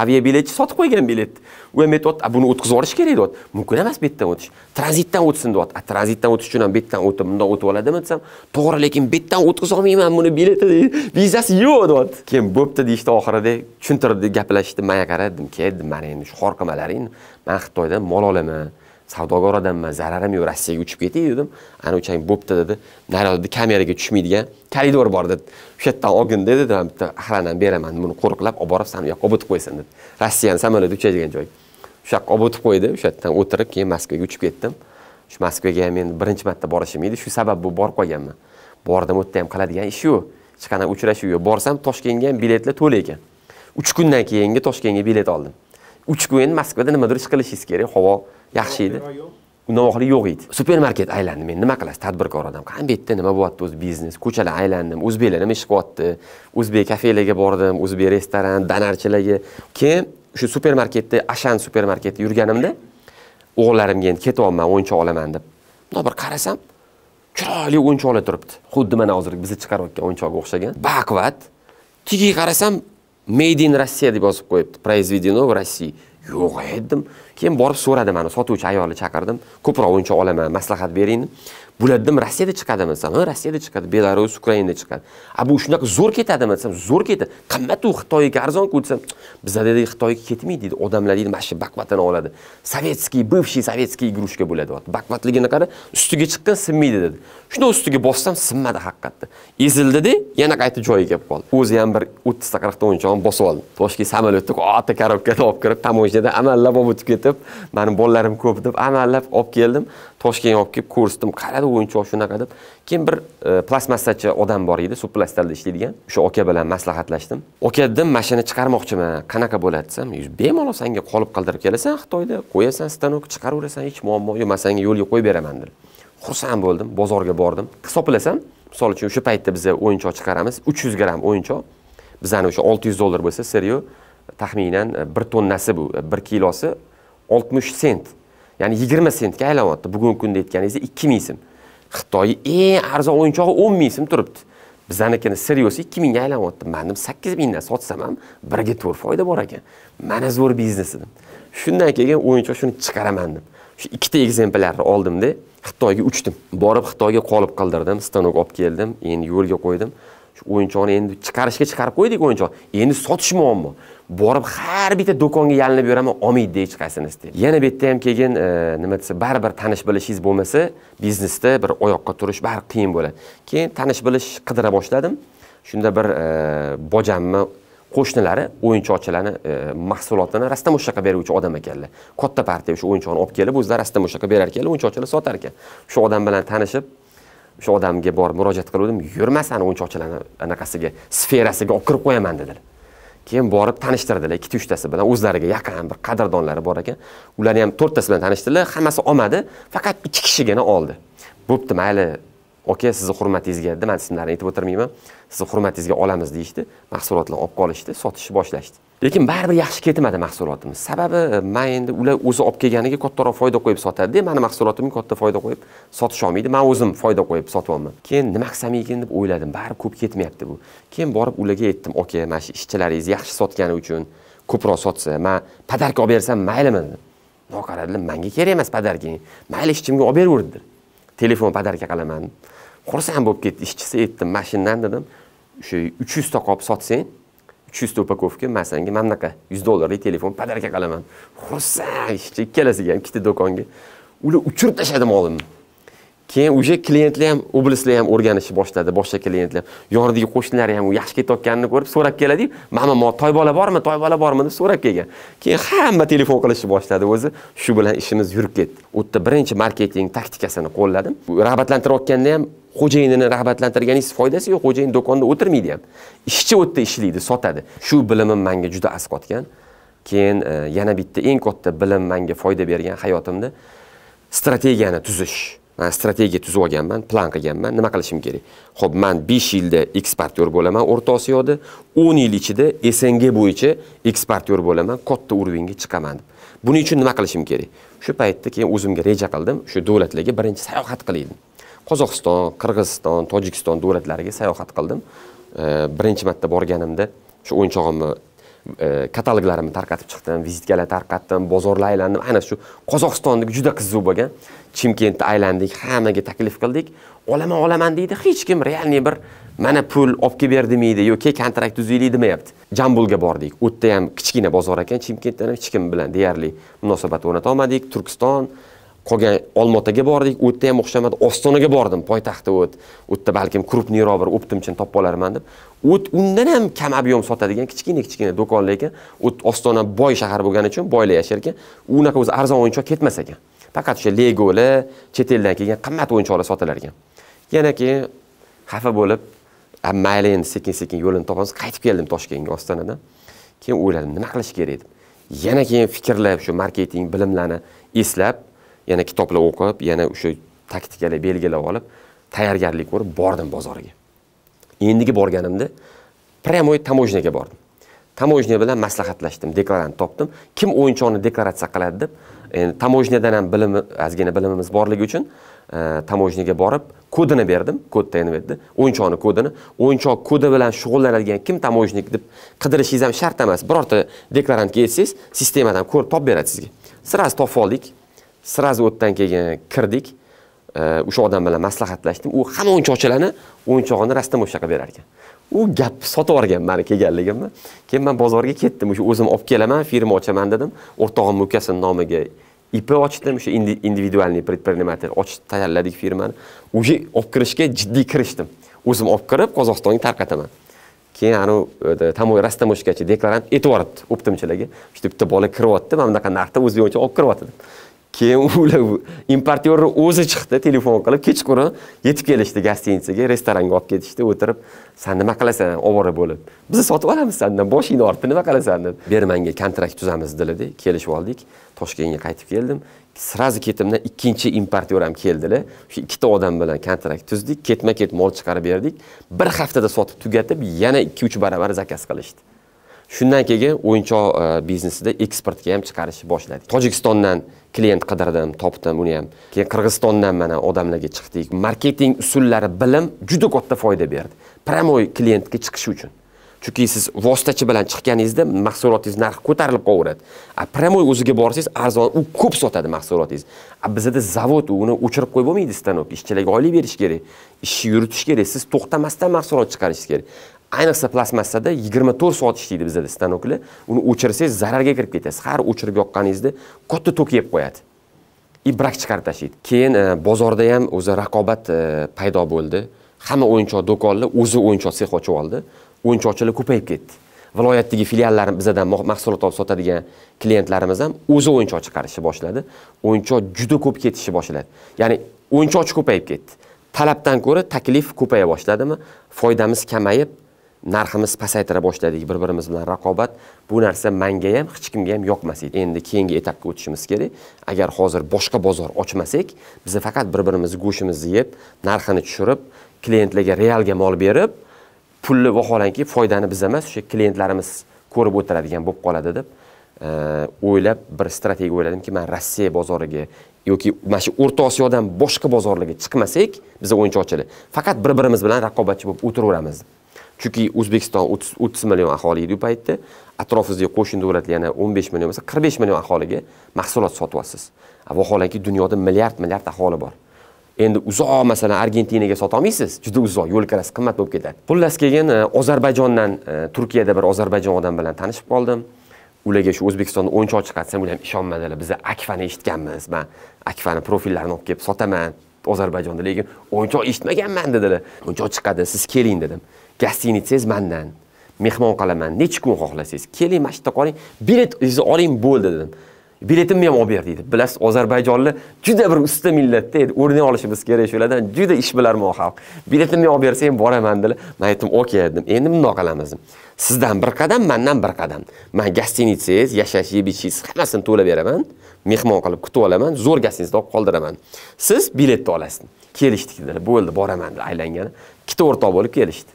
aviabiletchi sotib qo'ygan bilet u ham aytyapti buni o'tkazib yuborish kerak deyapti mumkin emas bu yerdan o'tish tranzitdan o'tsin deyapti a tranzitdan o'tish uchun ham bu yerdan o'tib bundan o'tib oladimi desam to'g'ri lekin bu yerdan o'tkazib olmayman buni bileti vizasi yo'q deyapti keyin bo'pti deyishdi oxirida tushuntirdi gaplashishdi dedim ke dedim mana endi shu xorqimalaring man xitoydan mol olaman savdogor odamman zararim yo'q rossiyaga uchib ketay dedim ana o'chang bo'pti dedi naryoqda kameraga tushmaydigan koridor bor dedi o'sha yerdan olgin dedi man bitta охранani beraman buni qo'riqlab olib borib sani u yoqqa obitib qo'ysin dedi rossiyani samolyoti uchadigan joy o'sha yoqqa o'tib qo'ydi o'sha yerdan o'tirib keyin moskvaga uchib ketdim shu moskvaga ham men birinchi marta borishim edi shu sabab bo'lib borib qolganman bordim u yerda ham qiladigan ish yo'q hech qanaqa uchrashuv yo'q borsam toshkentga ham biletlar to'la ekan uch kundan keyingi toshkentga bilet oldim uch kun endi moskvada nimadir ish qilishingiz kerak havo yaxshi edi novoqlik yo'q edi supermarket aylandim men nima qilasiz tadbirkor odam qani bu yerda nima bo'lyapti o'zi biznes ko'chalar aylandim o'zbeklar nima ish qilyapti o'zbek kafelarga bordim o'zbek restoran donarchilarga keyin shu supermarketda ashan supermarketda yurganimda o'g'illarimga endi ketyapman o'yinchoq olaman deb mundoq bir qarasam chiroyli o'yinchoqlar turibdi xuddi mana hozir bizni chiqarayotgan o'yinchoqga o'yinchoqqa o'xshagan baqvat tagiga qarasam made in rossiya deb yozib qo'yibdi произведено в россии yo'q dedim keyin borib so'radi mani sotuvchi ayolni chaqirdim ko'proq o'yinchoq olaman maslahat bering bular dedim rossiyada chiqadimi desam ha rossiyada chiqadi belarus ukrainada chiqadi a bu shunaqa zo'r ketadimi desam zo'r ketadi qimmat u xitoyga arzonku desam bizda dedi xitoyga ketmaydi deydi odamlar deydi mana shu bakvatini oladi sovetskiy бывший sovetskiy игрушка bo'ladi bakvatligini qara ustiga chiqqin sinmaydi dedi shuni ustiga bossam sinmadi haqiqatda ezildida yana qaytib joyiga kelib qoldi o'zi ham bir o'ttizta qirqta o'yinchoqni bosib oldi toshkent samolyotda katta korobkada olib kirib tamoshnadan amallab olib o'tib ketib mani bolalarim ko'p deb amallab olib keldim toshkentga olib kelib ko'rsatdim qaradi o'yinchoq shunaqa deb keyin bir e, plastmassachi odam bor edi suplastalda ishlaydigan o'sha aka bilan maslahatlashdim aka dedim mashina chiqarmoqchiman qanaqa bo'ladi desam bemalol senga qolib qildirib kelasan xitoyda qo'yasan stanok chiqaraverasan hech muammo yo'q man senga yo'lga qo'yib beraman dedi xursand bo'ldim bozorga bordim hisoblasam misol uchun o'sha paytda biza o'yinchoq chiqaramiz uch yuz gramm o'yinchoq bizani o'sha olti yuz dollar bo'lsa seryo taxminan e, bir tonnasi bu e, bir kilosi oltmish sent ya'ni yigirma sentga aylanyapti bugungi kunda aytganingizda ikki ming so'm xitoyni eng arzon o'yinchog'i o'n ming so'm turibdi bizanikini seriosi ikki mingga aylanyapti man dedim sakkiz mingdan sotsam ham birga to'rt foyda bor ekan mana zo'r biznes dedim shundan keyin o'yinchoq shuni chiqaraman deb shu ikkita ekzemplarni oldimda xitoyga uchdim borib xitoyga qolib qildirdim stanok olib keldim endi yo'lga qo'ydim shu o'yinchoqni endi chiqarishga chiqarib qo'ydik o'yinchoq endi sotish muammo borib har bitta do'konga yalinib yuraman olmaydi hech qaysinisi yana bu yerda ham keyin e, nima desa baribir tanish bilishingiz bo'lmasa biznesda bir oyoqqa turish baribir qiyin bo'ladi keyin tanish bilish qidira boshladim shunda bir e, bojamni qo'shnilari o'yinchoqchilarni e, mahsulotini rasta mushaqa beruvchi odam ekanlar katta partiya o'sha o'yinchoqni olib kelib o'zlari rasta o'shaqa berar ekanlar o'yinchoqchilar sotar ekan o'sha odam bilan tanishib o'sha odamga borib murojaat qiluvdim yurmasan o'yinchoqchilarni anaqasiga sferasiga olib kirib qo'yaman dedilar keyin borib tanishtirdilar ikkita uchtasi bilan o'zlariga yaqin bir qadrdonlari bor ekan ularni ham to'rttasi bilan tanishtirdilar hammasi olmadi faqat ikki kishigina oldi bo'pti mayli aka sizni hurmatingizga deb man ismlarini aytib o'tirmayman sizni hurmatingizga olamiz deyishdi mahsulotlarni olib qolishdi sotishni boshlashdi lekin baribir yaxshi ketmadi mahsulotimiz sababi man endi ular o'zi olib kelganiga kattaroq foyda qo'yib sotadida mani mahsulotimga katta foyda qo'yib sotisholmaydi man o'zim foyda qo'yib sotyapman keyin nima qilsam ekan deb o'yladim baribir ko'p ketmayapti bu keyin borib ularga aytdim oka mana shu ishchilaringiz yaxshi sotgani uchun ko'proq sotsa man podarka olib bersam maylimi dedim noqaradilar manga kerak emas podarking mayli ishchimga olib beraverdi telefon podarka qilaman xursand bo'lib ketdi ishchisi aytdim mashinani dedim o'sha uch yuzta qolib sotsang uch yuzta upakovka man senga mana bunaqa yuz dollarlik telefon podarka qilaman xursand ishchi ikkalasiga ham ikkita do'konga ular uchirib tashladi molimni keyin уже klientlar ham oblislar ham o'rganishni boshladi boshqa klientlar yonidagi qo'shnilari ham u yaxshi ketayotganini ko'rib so'rab keladiyu mama mo toy bola bormi toy bola bormi deb so'rab kelgan keyin hamma telefon qilishni boshladi o'zi shu bilan ishimiz yurib ketdi u yerda birinchi marketing taktikasini qo'lladim rag'batlantirayotganda ham xo'jayinini rag'batlantirganingiz foydasi yo'q xo'jayin do'konda o'tirmaydi ham ishchi o'tda ishlaydi sotadi shu bilimim manga juda asqotgan keyin e, yana bitta eng katta bilim manga foyda bergan hayotimda strategiyani tuzish man strategiya tuzib olganman plan qilganman nima qilishim kerak ho'p man besh yilda eksportyor bo'laman o'rta osiyoda o'n yil ichida sng bo'yicha eksportyor bo'laman katta уровеньga chiqaman deb buning uchun nima qilishim kerak shu paytda keyin o'zimga reja qildim shu davlatlarga birinchi sayohat qilaylik qozog'iston qirg'iziston tojikiston davlatlariga sayohat qildim birinchi marta borganimda shu o'yinchog'imni e, kataloglarimni tarqatib chiqdim vizitkalar tarqatdim bozorlar aylandim ana shu qozog'istondagi juda qiziq bo'lgan chimkentni aylandik hammaga taklif qildik olaman olaman deydi hech kim realni bir mana pul olib kelib ber demaydi yoki kontrakt tuzinglik demayapti jambulga bordik u yerda ham kichkina bozor ekan chimkentdan ham hech kim bilan deyarli munosabat o'rnata olmadik turkiston qolgan olmaotaga bordik u yerda ham o'xshamadi ostonaga bordim poytaxtda o't u yerda balkim крупныйroq bir o'ptimchini topib olarman deb o't undan ham kam объем sotadigan kichkina kichkina do'konlar ekan o't ostona boy shahar bo'lgani uchun boylar yashar ekan unaqa o'zi arzon o'yinchoq ketmas ekan faqat o'sha legolar chet eldan kelgan qimmat o'yinchoqlar sotilar ekan yana keyin xafa bo'lib mayli endi sekin sekin yo'lini topamiz qaytib keldim toshkentga ostonadan keyin o'yladim nima qilish kerak deb yana keyin fikrlab shu marketing bilimlarni eslab yana kitoblar o'qib yana o'sha taktikalar belgilab olib tayyorgarlik ko'rib bordim bozoriga endigi borganimda прямой tamojniyaga bordim tamojniya bilan maslahatlashdim deklarant topdim kim o'yinchoqni deklaratsiya qiladi deb endi tamojniyadan ham bilimi ozgina bilimimiz borligi uchun tamojniyaga e, borib kodini berdim kodda endi edi o'yinchoqni kodini o'yinchoq kodi bilan shug'ullanadigan kim tamojnik deb qidirishingiz ham shart emas birorta deklarantga aytsangiz sistemadan ko'rib topib beradi sizga sirasi topib oldik srazi o'tdan keyin kirdik o'sha odam bilan maslahatlashdim u hamma o'yinchoqchalarni o'yinchog'ini rastam o'shaqa berar ekan u gapni sotib yuborgan mani kelganligimni keyin man bozorga ketdim o'sha o'zim olib kelaman firma ochaman dedim o'rtog'imni ukasini nomiga ip ochdim o'sha individualniy предприниматель ochib tayyorladik firmani уже olib kirishga jiddiy kirishdim o'zim olib kirib qozog'istonga tarqataman keyin anavi tamoy rastamoshkachi deklarant etib yuboribdi o'ptimchilarga işte bitta bola kiryapti mana bunaqa narxda o'zbek o'yinchoq olib kiryapti keyin ular importyor o'zi chiqdi telefon qilib kechqurun yetib kelishdi gostinitsaga restoranga olib ketishdi o'tirib san nima qilasan ovora bo'lib biz sotib olamiz sandan boshingni ortib nima qilasan deb bermanga kontrakt tuzamiz dedilar kelishib oldik toshkentga qaytib keldim сразу ketimdan ikkinchi importyor ham keldilar shu ikkita odam bilan kontrakt tuzdik ketma ket mol chiqarib berdik bir haftada sotib tugatib yana ikki uch baravar zakaz qilishdi shundan keyin o'yinchoq e, biznesida eksportga ham chiqarishni boshladik tojikistondan klient qidirdim topdim uni ham keyin qirg'izistondan mana odamlarga chiqdik marketing usullari bilim juda katta foyda berdi прямой klientga chiqish uchun chunki siz vositachi bilan chiqqaningizda mahsulotingiz narxi ko'tarilib qolaveradi a прямой o'ziga borsangiz arzon u ko'p sotadi mahsulotingiz a bizada zavod uni o'chirib qo'yib bo'lmaydi stanok ishchilarga oylik berish kerak ishni yuritish kerak siz to'xtamasdan mahsulot chiqarishingiz kerak ayniqsa plastmassada yigirma to'rt soat ishlaydi bizada stanoklar uni o'chirsangiz zararga kirib ketasiz har o'chirib yoqqaningizda katta tok yeb qo'yadi и brak chiqarib tashlaydi keyin e, bozorda ham o'zi raqobat e, paydo bo'ldi hamma o'yinchoq do'konlar o'zi o'yinchoq sex ochib oldi o'yinchoqchilar ko'payib ketdi viloyatdagi filiallar bizadan mahsulot olib sotadigan klientlarimiz ham o'zi o'yinchoq chiqarishni boshladi o'yinchoq juda ko'p ketishni boshladi ya'ni o'yinchoqchi ko'payib ketdi talabdan ko'ra taklif ko'paya boshladimi foydamiz kamayib narximiz pasaytira boshladik bir birimiz bilan raqobat bu narsa manga ham hech kimga ham yoqmas edi endi keyingi etapga o'tishimiz kerak agar hozir boshqa bozor ochmasak biz faqat bir birimizni go'shtimizni yeb narxini tushirib klientlarga realga mol berib pulni vaholanki foydani biz emas o'sha klientlarimiz ko'rib o'tiradigan bo'lib qoladi deb e, o'ylab bir strategiya o'yladimki man rossiya bozoriga yoki mana shu o'rta osiyodan boshqa bozorlarga chiqmasak biza o'yinchoqchilar faqat bir birimiz bilan raqobatchi bo'lib o'tiraveramiz chunki o'zbekiston o'ttiz million aholi edi u paytda atrofingizdagi qo'shni davlatlar yana o'n besh million bo'lsa qirq besh million aholiga mahsulot sotyapsiz vaholanki dunyoda milliard milliard aholi bor endi uzoq masalan argentinaga sotolmaysiz juda uzoq yo'l kirasi qimmat bo'lib ketadi xullas keyin e, ozarbayjondan e, turkiyada bir ozarbayjon odam bilan tanishib qoldim ularga shu o'zbekistonda o'yinchoq chiqarsam ular ham ishonmadilar biza akfani eshitganmiz man akfani profillarini olib kelib sotaman ozarbayjonda lekin o'yinchoq eshitmaganman dedilar o'yinchoq chiqadi siz keling dedim gostinitsangiz mandan mehmon qilaman necha kun xohlasangiz keling mana shu yerda qoling biletingizni oling bo'ldi dedim biletimni ham olib ber deydi bilasiz ozarbayjonlar juda bir usta millatda endi o'rnak olishimiz kerak shulardan juda ishbilarmon xalq biletimni olib bersang boraman dedilar man aytdim okey dedim endi mundoq qilamiz sizdan bir qadam mandan bir qadam man gostinitsangiz yashash yeb ichishingiz hammasini to'lab beraman mehmon qilib kutib olaman zo'rgasingizni olib qoldiraman siz biletni olasiz kelishdik bo'ldi boraman deb aylangani ikkita o'rtoq bo'lib kelishdi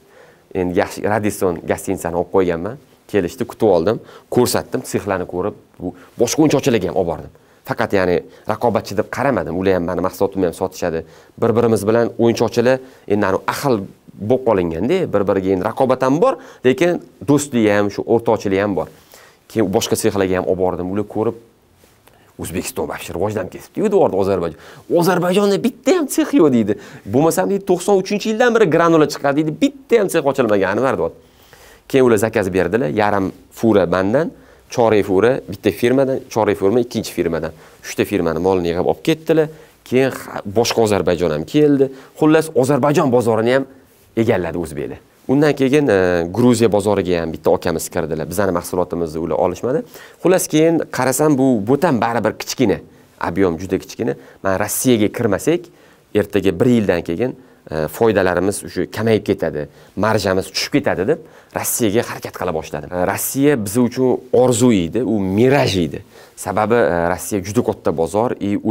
endi yaxshi radisson gostinisani olib qo'yganman kelishdi kutib oldim ko'rsatdim sexlarni ko'rib boshqa o'yinchochilarga ham olib bordim faqat ya'ni raqobatchi deb qaramadim ular ham mani mahsulotimni ham sotishadi bir birimiz bilan o'yinchochilar endi ahil bo'lib qolinganda bir biriga endi raqobat ham bor lekin do'stlik ham shu o'rtoqchilik ham bor keyin boshqa sexlarga ham olib bordim ular ko'rib o'zbekiston вообще rivojlanib ketibdiyu deyordi ozarbayjon ozarbayjonda bitta ham sex yo'q deydi bo'lmasam deydi to'qson uchinchi yildan beri granula chiqadi deydi bitta ham sex ochilmagan anvar deyapti keyin ular zakaz berdilar yarim fura mandan chorak fura bitta firmadan chorak fura ikkinchi firmadan uchta firmani molini yig'ib olib ketdilar keyin boshqa ozarbayjon ham keldi xullas ozarbayjon bozorini ham egalladi o'zbeklar undan keyin e, gruziya bozoriga ham bitta okamiz kirdilar bizani mahsulotimizni ular olishmadi xullas keyin qarasam bu bo'tam baribir kichkina объем juda kichkina man rossiyaga kirmasak ertaga bir yildan keyin e, foydalarimiz o'sha kamayib ketadi marjamiz tushib ketadi deb rossiyaga harakat qila boshladim e, rossiya biz uchun orzu edi u miraj edi sababi rossiya juda katta bozor и u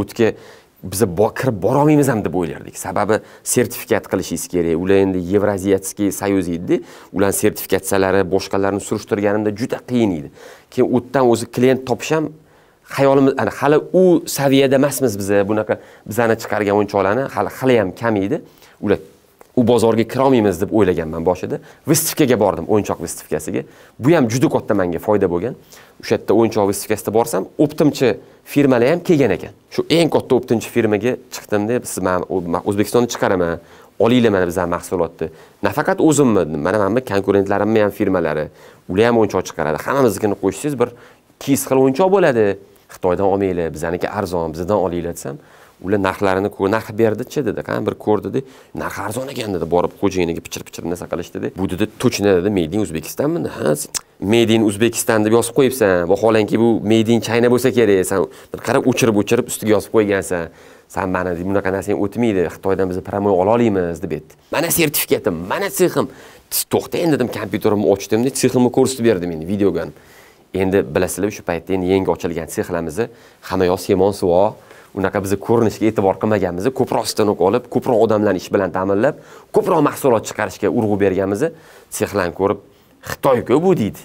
biza kirib borolmaymiz ham deb o'ylardik sababi sertifikat qilishingiz kerak ular endi yevraziyatskiy союз edida ularni sertifikatsiyalari boshqalarini surishtirganimda juda qiyin edi keyin u yerdan o'zi klient topish ham xayolimiz yani, hali u saviyada emasmiz biza bunaqa bizani chiqargan o'yinchoqlarni hali hali ham kam edi ular u bozorga kirolmaymiz deb o'ylaganman boshida выставкаga bordim o'yinchoq выставкасiga bu ham juda katta menga foyda bo'lgan o'sha yerda o'yinchoq выставкасida borsam o'ptimchi firmalar ham kelgan ekan shu eng katta o'ptimchi firmaga chiqdimda siz man o'zbekistonda chiqaraman olinglar mana bizani mahsulotni nafaqat o'zimni mana bu konkurentlarimni ham firmalari ular ham o'yinchoq chiqaradi hammamiznikini qo'shsangiz bir ikki yuz xil o'yinchoq bo'ladi xitoydan olmanglar bizaniki arzon bizdan olinglar desam ular narxlarini narx berdichi dedi qani bir ko'r dedi narx arzon ekan dedi borib xo'jayiniga pichir pichir narsa qilishdi dedi bu dedi точно dedi made in o'zbekistonmidi ha made in o'zbekiston deb yozib qo'yibsan vaholanki bu made in china bo'lsa kerak san bir qarab o'chirib o'chirib ustiga yozib qo'ygansan san mana bunaqa narsang o'tmaydi xitoydan biz promoy ololmaymiz deb aytdi mana sertifikatim mana sexim to'xta endi dedim kompyuterimni ochdimda seximni ko'rsatib berdi endi videoga endi bilasizlar shu paytda endi yangi ochilgan sexlarimizni hamma yoz somon suvo unaqa bizni ko'rinishga e'tibor qilmaganmiz ko'proq stanok olib ko'proq odamlarni ish bilan ta'minlab ko'proq mahsulot chiqarishga urg'u berganmiz sexlarni ko'rib xitoyku bu deydi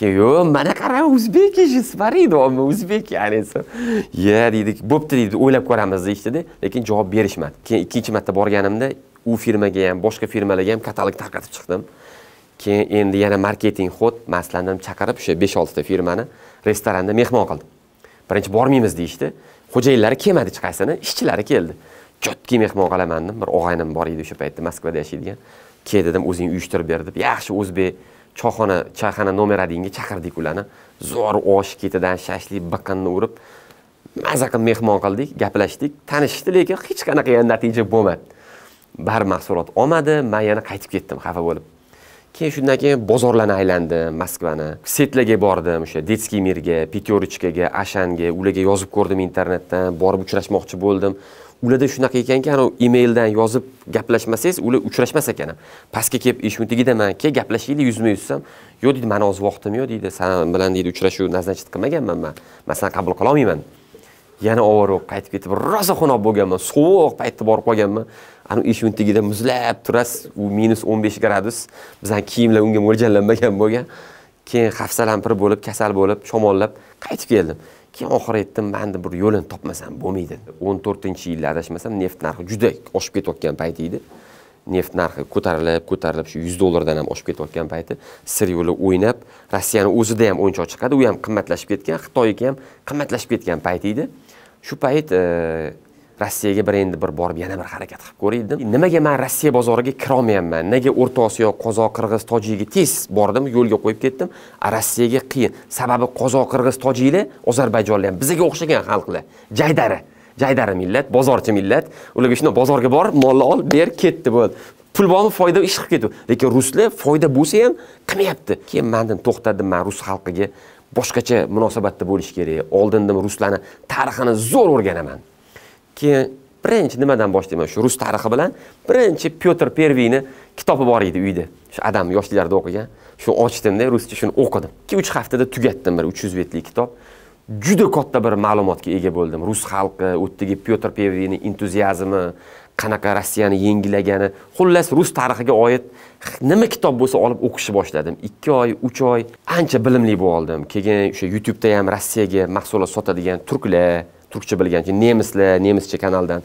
keyin yo'q mana qara o'zbek же сварит deyapman o'zbeki ya'ni ye deydi bo'pti deydi o'ylab ko'ramiz deyishdida lekin javob berishmadi keyin ikkinchi marta borganimda u firmaga ham boshqa firmalarga ham katalog tarqatib chiqdim keyin endi yana marketing xod maslandim chaqirib o'sha besh oltita firmani restoranda mehmon qildim birinchi bormaymiz deyishdi xo'jayinlari kelmadi chiqasini ishchilari keldi chotki mehmon qilaman deb bir og'aynim bor edi o'sha paytda moskvada yashaydigan kel dedim o'zing uyushtirib ber deb yaxshi o'zbek choyxona choyxona nomera chaqirdik ularni zo'r osh ketidan shashlik biqinni urib maza qilib mehmon qildik gaplashdik tanishishdi lekin hech qanaqa natija bo'lmadi baribir mahsulot olmadi man yana qaytib ketdim xafa bo'lib keyin shundan keyin bozorlarni aylandim moskvani setlarga bordim o'sha детский mirga пятерочкаga ashanga ularga yozib ko'rdim internetdan borib uchrashmoqchi bo'ldim ularda shunaqa ekanki anavi emaildan yozib gaplashmasangiz ular uchrashmas ekan pastga kelib eshikni tagidaman kel gaplashaylik yuzma yuz desam yo'q deydi mani hozir vaqtim yo'q deydi san bilan deydi uchrashuv назначить qilmaganman man man sani qabul qilolmayman yana ovora bo'lib qaytib ketib rosa xunob bo'lganman sovuq paytda borib qolganman ani eshikni tagida muzlab turasiz u minus o'n besh gradus bizani kiyimlar unga mo'ljallanmagan bo'lgan keyin hafsalampir bo'lib kasal bo'lib shamollab qaytib keldim keyin oxiri aytdim man bir yo'lini topmasam bo'lmaydi o'n to'rtinchi yilda adashmasam neft narxi juda oshib ketayotgan payt edi neft narxi ko'tarilib ko'tarilib shu yuz dollardan ham oshib ketayotgan payti sir yo'li o'ynab rossiyani o'zida ham o'yinchoq chiqadi u ham qimmatlashib ketgan xitoyniki ham qimmatlashib ketgan payt edi shu payt rossiyaga bir endi bir borib yana bir harakat qilib ko'ray dedim nimaga man rossiya bozoriga kirolmayapman nega o'rta osiyo qozoq qirg'iz tojikga tez bordim yo'lga qo'yib ketdim a rossiyaga qiyin sababi qozoq qirg'iz tojiklar ozarbayjonlar ham bizaga o'xshagan xalqlar jaydari jaydari millat bozorchi millat ularga shundoq bozorga borib molni ol ber ketdi bo'ldi pul bormi foyda ish qilib ketdi lekin ruslar foyda bo'lsa ham qilmayapti keyin man dedim to'xtadim man rus xalqiga boshqacha munosabatda bo'lish kerak oldindan ruslarni tarixini zo'r o'rganaman keyin birinchi nimadan boshlayman shu rus tarixi bilan birinchi pyotr perviyni kitobi bor edi uyda shu adam yoshliklarda o'qigan shuni ochdimda ruscha shuni o'qidim ikki uch haftada tugatdim bir uch yuz betlik kitob juda katta bir ma'lumotga ega bo'ldim rus xalqi u yerdagi pyotr perviyni entuziazmi qanaqa rossiyani yengillagani xullas rus tarixiga oid nima kitob bo'lsa olib o'qishni boshladim ikki oy uch oy ancha bilimli bo'lib oldim keyin o'sha youtubeda ham rossiyaga mahsulot sotadigan turklar turkcha bilgan keyin nemislar nemischa kanaldan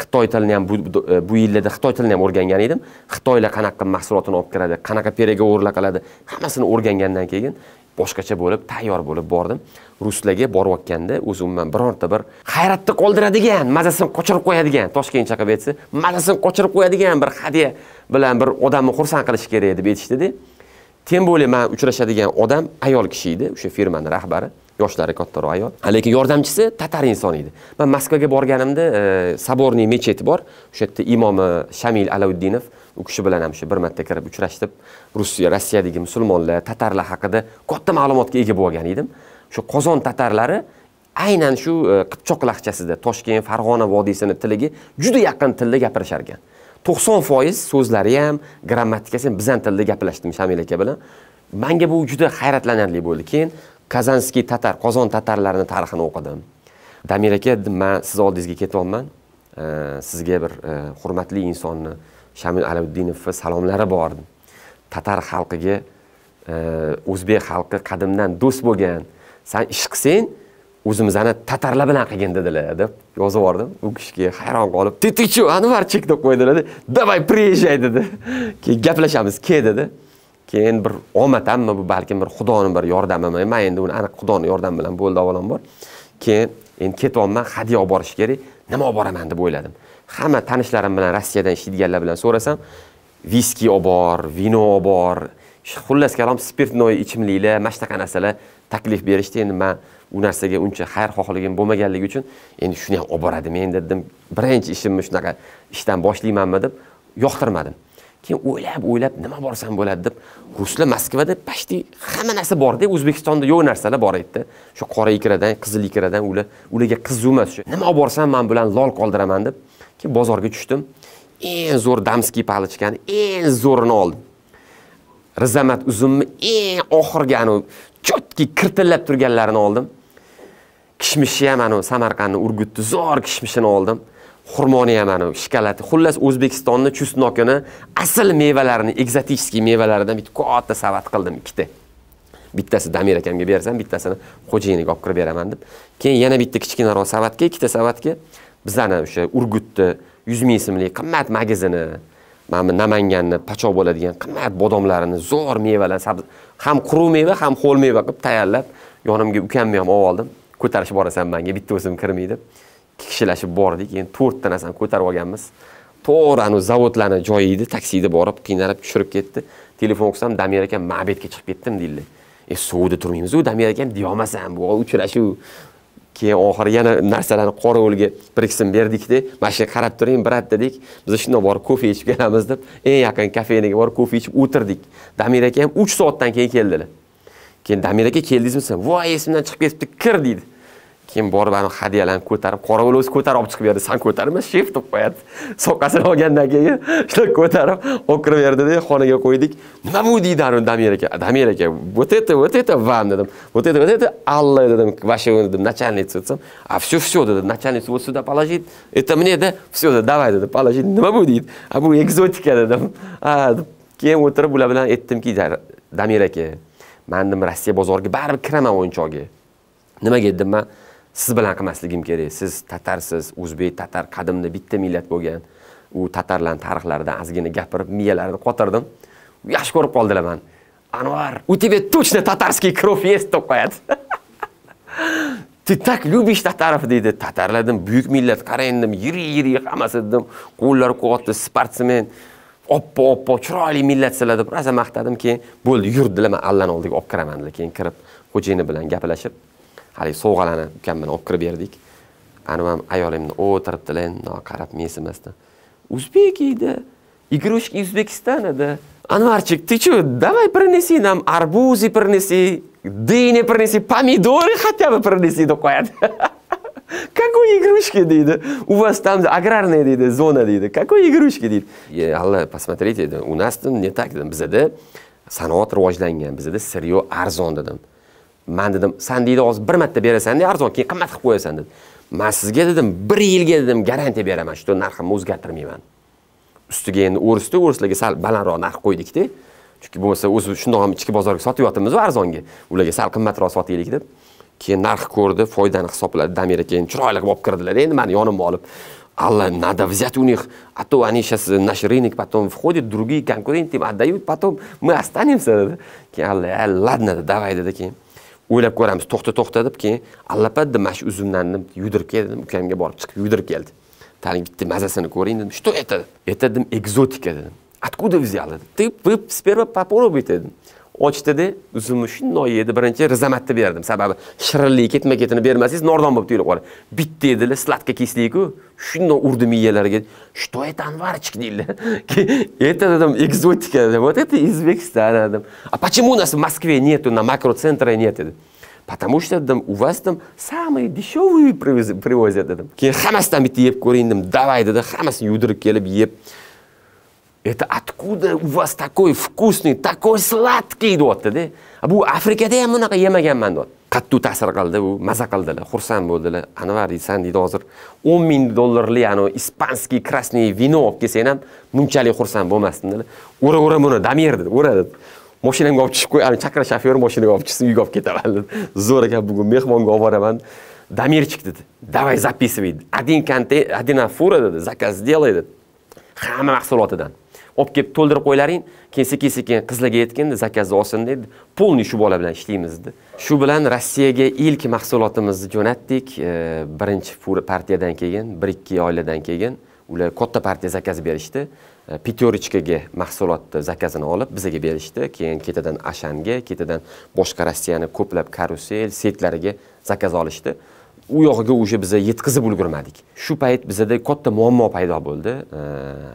xitoy tilini ham bu, e, yillarda xitoy tilini ham o'rgangan edim xitoylar qanaqa mahsulotini olib kiradi qanaqa переговорlar qiladi hammasini o'rgangandan keyin boshqacha bo'lib tayyor bo'lib bordim ruslarga borayotganda o'zi umuman bironta bir hayratni qoldiradigan mazasini qochirib qo'yadigan toshkent chaqib aytsa mazasini qochirib qo'yadigan bir hadya bilan bir odamni xursand qilish kerak deb aytishdida tем более man uchrashadigan odam ayol kishi edi o'sha firmani rahbari yoshlari kattaroq ayol lekin yordamchisi tatar inson edi man moskvaga borganimda e, mecheti bor o'sha yerda imomi shamil alauddinov u kishi bilan ham shu bir marta kirib uchrashib rossiya rossiyadagi musulmonlar tatarlar haqida katta ma'lumotga ega bo'lgan edim shu qozon tatarlari aynan shu e, qipchoq lahchasida toshkent farg'ona vodiysini tiliga juda yaqin tilda gapirishar ekan to'qson foiz so'zlari ham grammatikasi ham bizan tilida gaplashdim shamil aka bilan manga bu juda hayratlanarli bo'ldi keyin kazanskiy tatar qozon tatarlarini tarixini o'qidim damir aka man sizni oldingizga ketyapman sizga bir e, hurmatli insonni shamil alamuddinovni salomlari bor tatar xalqiga e, o'zbek xalqi qadimdan do'st bo'lgan san ish qilsang o'zimizni tatarlar bilan qilgin dedilar deb yozib yubordim u kishiga hayron qolib ты ты че anvarchik deb qo'ydilarda давай приезжай dedi keyin gaplashamiz ke dedi keyin bir omadammi bu balkim bir xudoni bir yordamimi man endi uni aniq xudoni yordami bilan bo'ldi avvalambor keyin endi ketyapman hadya olib borish kerak nima olib boraman deb o'yladim hamma tanishlarim bilan rossiyadan ishlaydiganlar bilan so'rasam viski olib bor vino olib bor xullas kalom spirtnoy ichimliklar mana shunaqa narsalar taklif berishdi endi man u narsaga uncha xayrxohligim bo'lmaganligi uchun endi shuni ham olib boradimi endi dedim birinchi ishimni shunaqa ishdan boshlaymanmi deb yoqtirmadim keyin o'ylab o'ylab nima borsam bo'ladi deb ruslar moskvada почти hamma narsa borda o'zbekistonda yo'q narsalar bor edida shu qora ikradan qizil ikradan ular ularga qiziq emas shu nima olib borsam man bilan lol qoldiraman deb keyin bozorga tushdim eng zo'r damskiy palichkani eng zo'rini oldim rizamat uzumni eng oxirgi anavi chotki kirtillab turganlarini oldim kishmishni ham anavi samarqandni urgutni zo'r kishmishini oldim xurmoni yamani shkolati xullas o'zbekistonni chustnokini asl mevalarini ekzotiskiy mevalaridan bitta katta savat qildim ikkita bittasi damir akamga bersam bittasini xo'jayiniga olib kirib beraman deb keyin yana bitta kichkinaroq savatga ikkita savatga bizani o'sha urgutni yuz ming so'mlik qimmat magazini mana bu namanganni pachoq bo'ladigan qimmat bodomlarini zo'r mevalar sabz ham quruq meva ham ho'l meva qilib tayyorlab yonimga ukamni ham olib oldim ko'tarishib borasan manga bitta o'zim kirmay deb ikki kishilashib bordik keyin to'rtta narsani ko'tarib olganmiz to'g'ri anavi zavodlarni joyi edi taksida borib qiynalib tushirib ketdi telefon qilsam damir aka mabedga chiqib ketdim deydilar e suvda turmaymizu damir akam deyolmasam bu uchrashuv keyin oxiri yana narsalarni qorovulga bir ikkisini berdikda mana shu qarab turing brat dedik biz shundoq borib kofe ichib kelamiz deb eng yaqin kafeniga borib kofe ichib o'tirdik damir aka ham uch soatdan keyin keldilar keyin damir aka keldingizmi desam voy esimdan chiqib ketibdi kir deydi keyin borib anai hadyalarni ko'tarib qorovul o'zi ko'tarib olib chiqib berdi san ko'tarma shef deb qo'yadi soqqasini olgandan keyin shuna ko'tarib o'kirib berdida xonaga qo'ydik nima bu deydi anavi damir aka damir aka вот это вот это вам dedim вот это вот это алла dedim вашего dedim начальница desam а все все dedi начальница вот сюда положить это мне да все dedi давай dedi положить nima bu deydi a bu ekzotika dedim deb keyin o'tirib ular bilan aytdimki damir aka man dedim rossiya bozoriga baribir kiraman o'yinchoqga nimaga dedim man siz bilan qilmasligim kerak siz tatarsiz o'zbek tatar qadimda bitta millat bo'lgan u tatarlarni tarixlaridan ozgina gapirib miyalarini qotirdim yaxshi ko'rib qoldilar mani anvar у тебя точно татарский кровь есть deb qo'yadi ты так любишь татаров deydi tatarlar dedim buyuk millat qarang dedim yirik yirik hammasi dedim qo'llari quvvatli sportsmen oppo oppo chiroyli millatsizlar deb rosa maqtadim keyin bo'ldi yurdilar man allani oldiga olib kiraman dedilar keyin kirib xo'jayini bilan gaplashib haligi sovg'alarni ukam olib kirib berdik anavi ayolimni o'tiribdilar mundoq qarab mensimasdan o'zbek edi игрушки из Узбекистана, да. Анварчик, ты что, давай принеси нам арбузы, принеси, дыни принеси, помидоры хотя бы принеси, такое. Какой игрушки, дейді? У вас там аграрная, дейді, зона, дейді. Какой игрушки, дейді? И, Алла, посмотрите, у нас там не так, бізде sanoat rivojlangan bizada siryo arzon dedim man dedim san deydi hozir bir marta berasanda arzon keyin qimmat qilib qo'yasan dedi man sizga dedim bir yilga dedim garantiya beraman shu narximni o'zgartirmayman ustiga endi o'risda o'rislarga sal balandroq narx qo'ydikda chunki bo'lmasa o'zi shundoq ham ichki bozorga sotyapmiz arzonga ularga sal qimmatroq sotaylik deb keyin narx ko'rdi foydani hisobladi damir aka endi chiroyli qilib olib kirdilar endi mani yonimga olib alla надо взять у них а то они сейчас наш рынок потом входят другие конкуренты отдают потом мы останемся dedi keyin alla ladno dedi давай dedi keyin o'ylab ko'ramiz to'xta to'xta deb keyin allapat deb mana shu uzumlarni yudirib kel dedim ukamga borib chiqib yudirib keldi tani bitta mazasini ko'ring dedim что это это dedim ekzotika dedim откуда взял ты вы сперва попробуйте dedim och dedi uzumushni noy yedi birinchi rizamatni berdim sababi shirinlik ketma ketini bermasangiz nordon bo'lib tuyulib qoladi bitta yedilar sladka kisliyku shundoq urdi miyalariga что это anvarchik deydilar это dedim экзотика вот это из Узбекистана dedim а почему у нас в Москве нету на макроцентра нет dedi потому что dedim у вас там самые дешевые привозят dedim keyin hammasidan bitta yeb ko'ring dedim давай dedi hammasini yudirib kelib yeb Это откуда у вас такой вкусный, такой сладкий дуатта, да? А бу Африка да я много ем я ман дуат. Катту тасар калда бу, маза калда хурсан бу дала, анавар и санди дозр. Он мин доллар ли ано испанский красный вино, ки сенам, мунчали хурсан бу мастан дала. Ура ура муна, дамир дала, ура дала. Машина гав чишку, чакра шафер машина гав чисту и гав кита вала. Зора ка бугу, мехман гав вара ман. Дамир чик дала, давай записывай. Один канте, один афура дала, заказ делай дала. Хама махсулата дала. olib kelib to'ldirib qo'ylaring keyin sekin sekin qizlarga yetganda zakazni olsin deydi полный shu bola bilan ishlaymiz dedi shu bilan rossiyaga ilk mahsulotimizni jo'natdik e, birinchi partiyadan keyin bir ikki oylardan keyin ular katta partiya zakaz berishdi e, peterichkaga mahsulotni zakazini olib bizaga berishdi keyin ketidan ashanga ketidan boshqa rossiyani ko'plab karusel setlariga zakaz olishdi u yog'iga уже biza yetkazib ulgurmadik shu payt bizada katta muammo paydo bo'ldi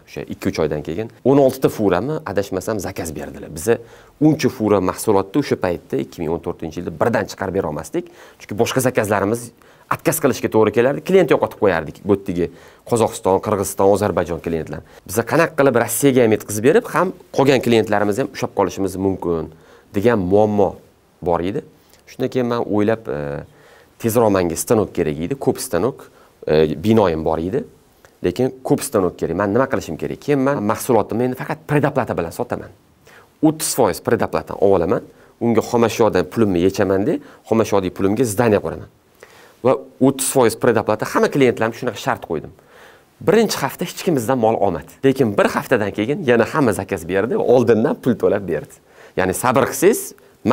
o'sha ikki uch oydan keyin o'n oltita furami adashmasam zakaz berdilar biza uncha fura mahsulotni o'sha paytda ikki ming o'n to'rtinchi yilda birdan chiqarib bera olmasdik chunki boshqa zakazlarimiz отказ qilishga to'g'ri kelardi klient yo'qotib qo'yardik bu yerdagi qozog'iston qirg'iziston ozarbayjon klientlar biza qanaqa qilib rossiyaga ham yetkazib berib ham qolgan klientlarimizni ham ushlab qolishimiz mumkin degan muammo bor edi shundan keyin man o'ylab e, tezroq manga stanok kerak edi ko'p stanok e, binoyim bor edi lekin ko'p stanok kerak man nima qilishim kerak keyin man mahsulotimni endi faqat predoplata bilan sotaman o'ttiz foiz predoplatani olib olaman unga xomashyodan pulimni yechamanda xomashyodagi pulimga zdaniya quraman va o'ttiz foiz predoplata hamma klientlarimga shunaqa shart qo'ydim birinchi hafta hech kim bizdan mol olmadi lekin bir haftadan keyin yana hamma zakaz berdi oldindan pul to'lab berdi ya'ni sabr qilsangiz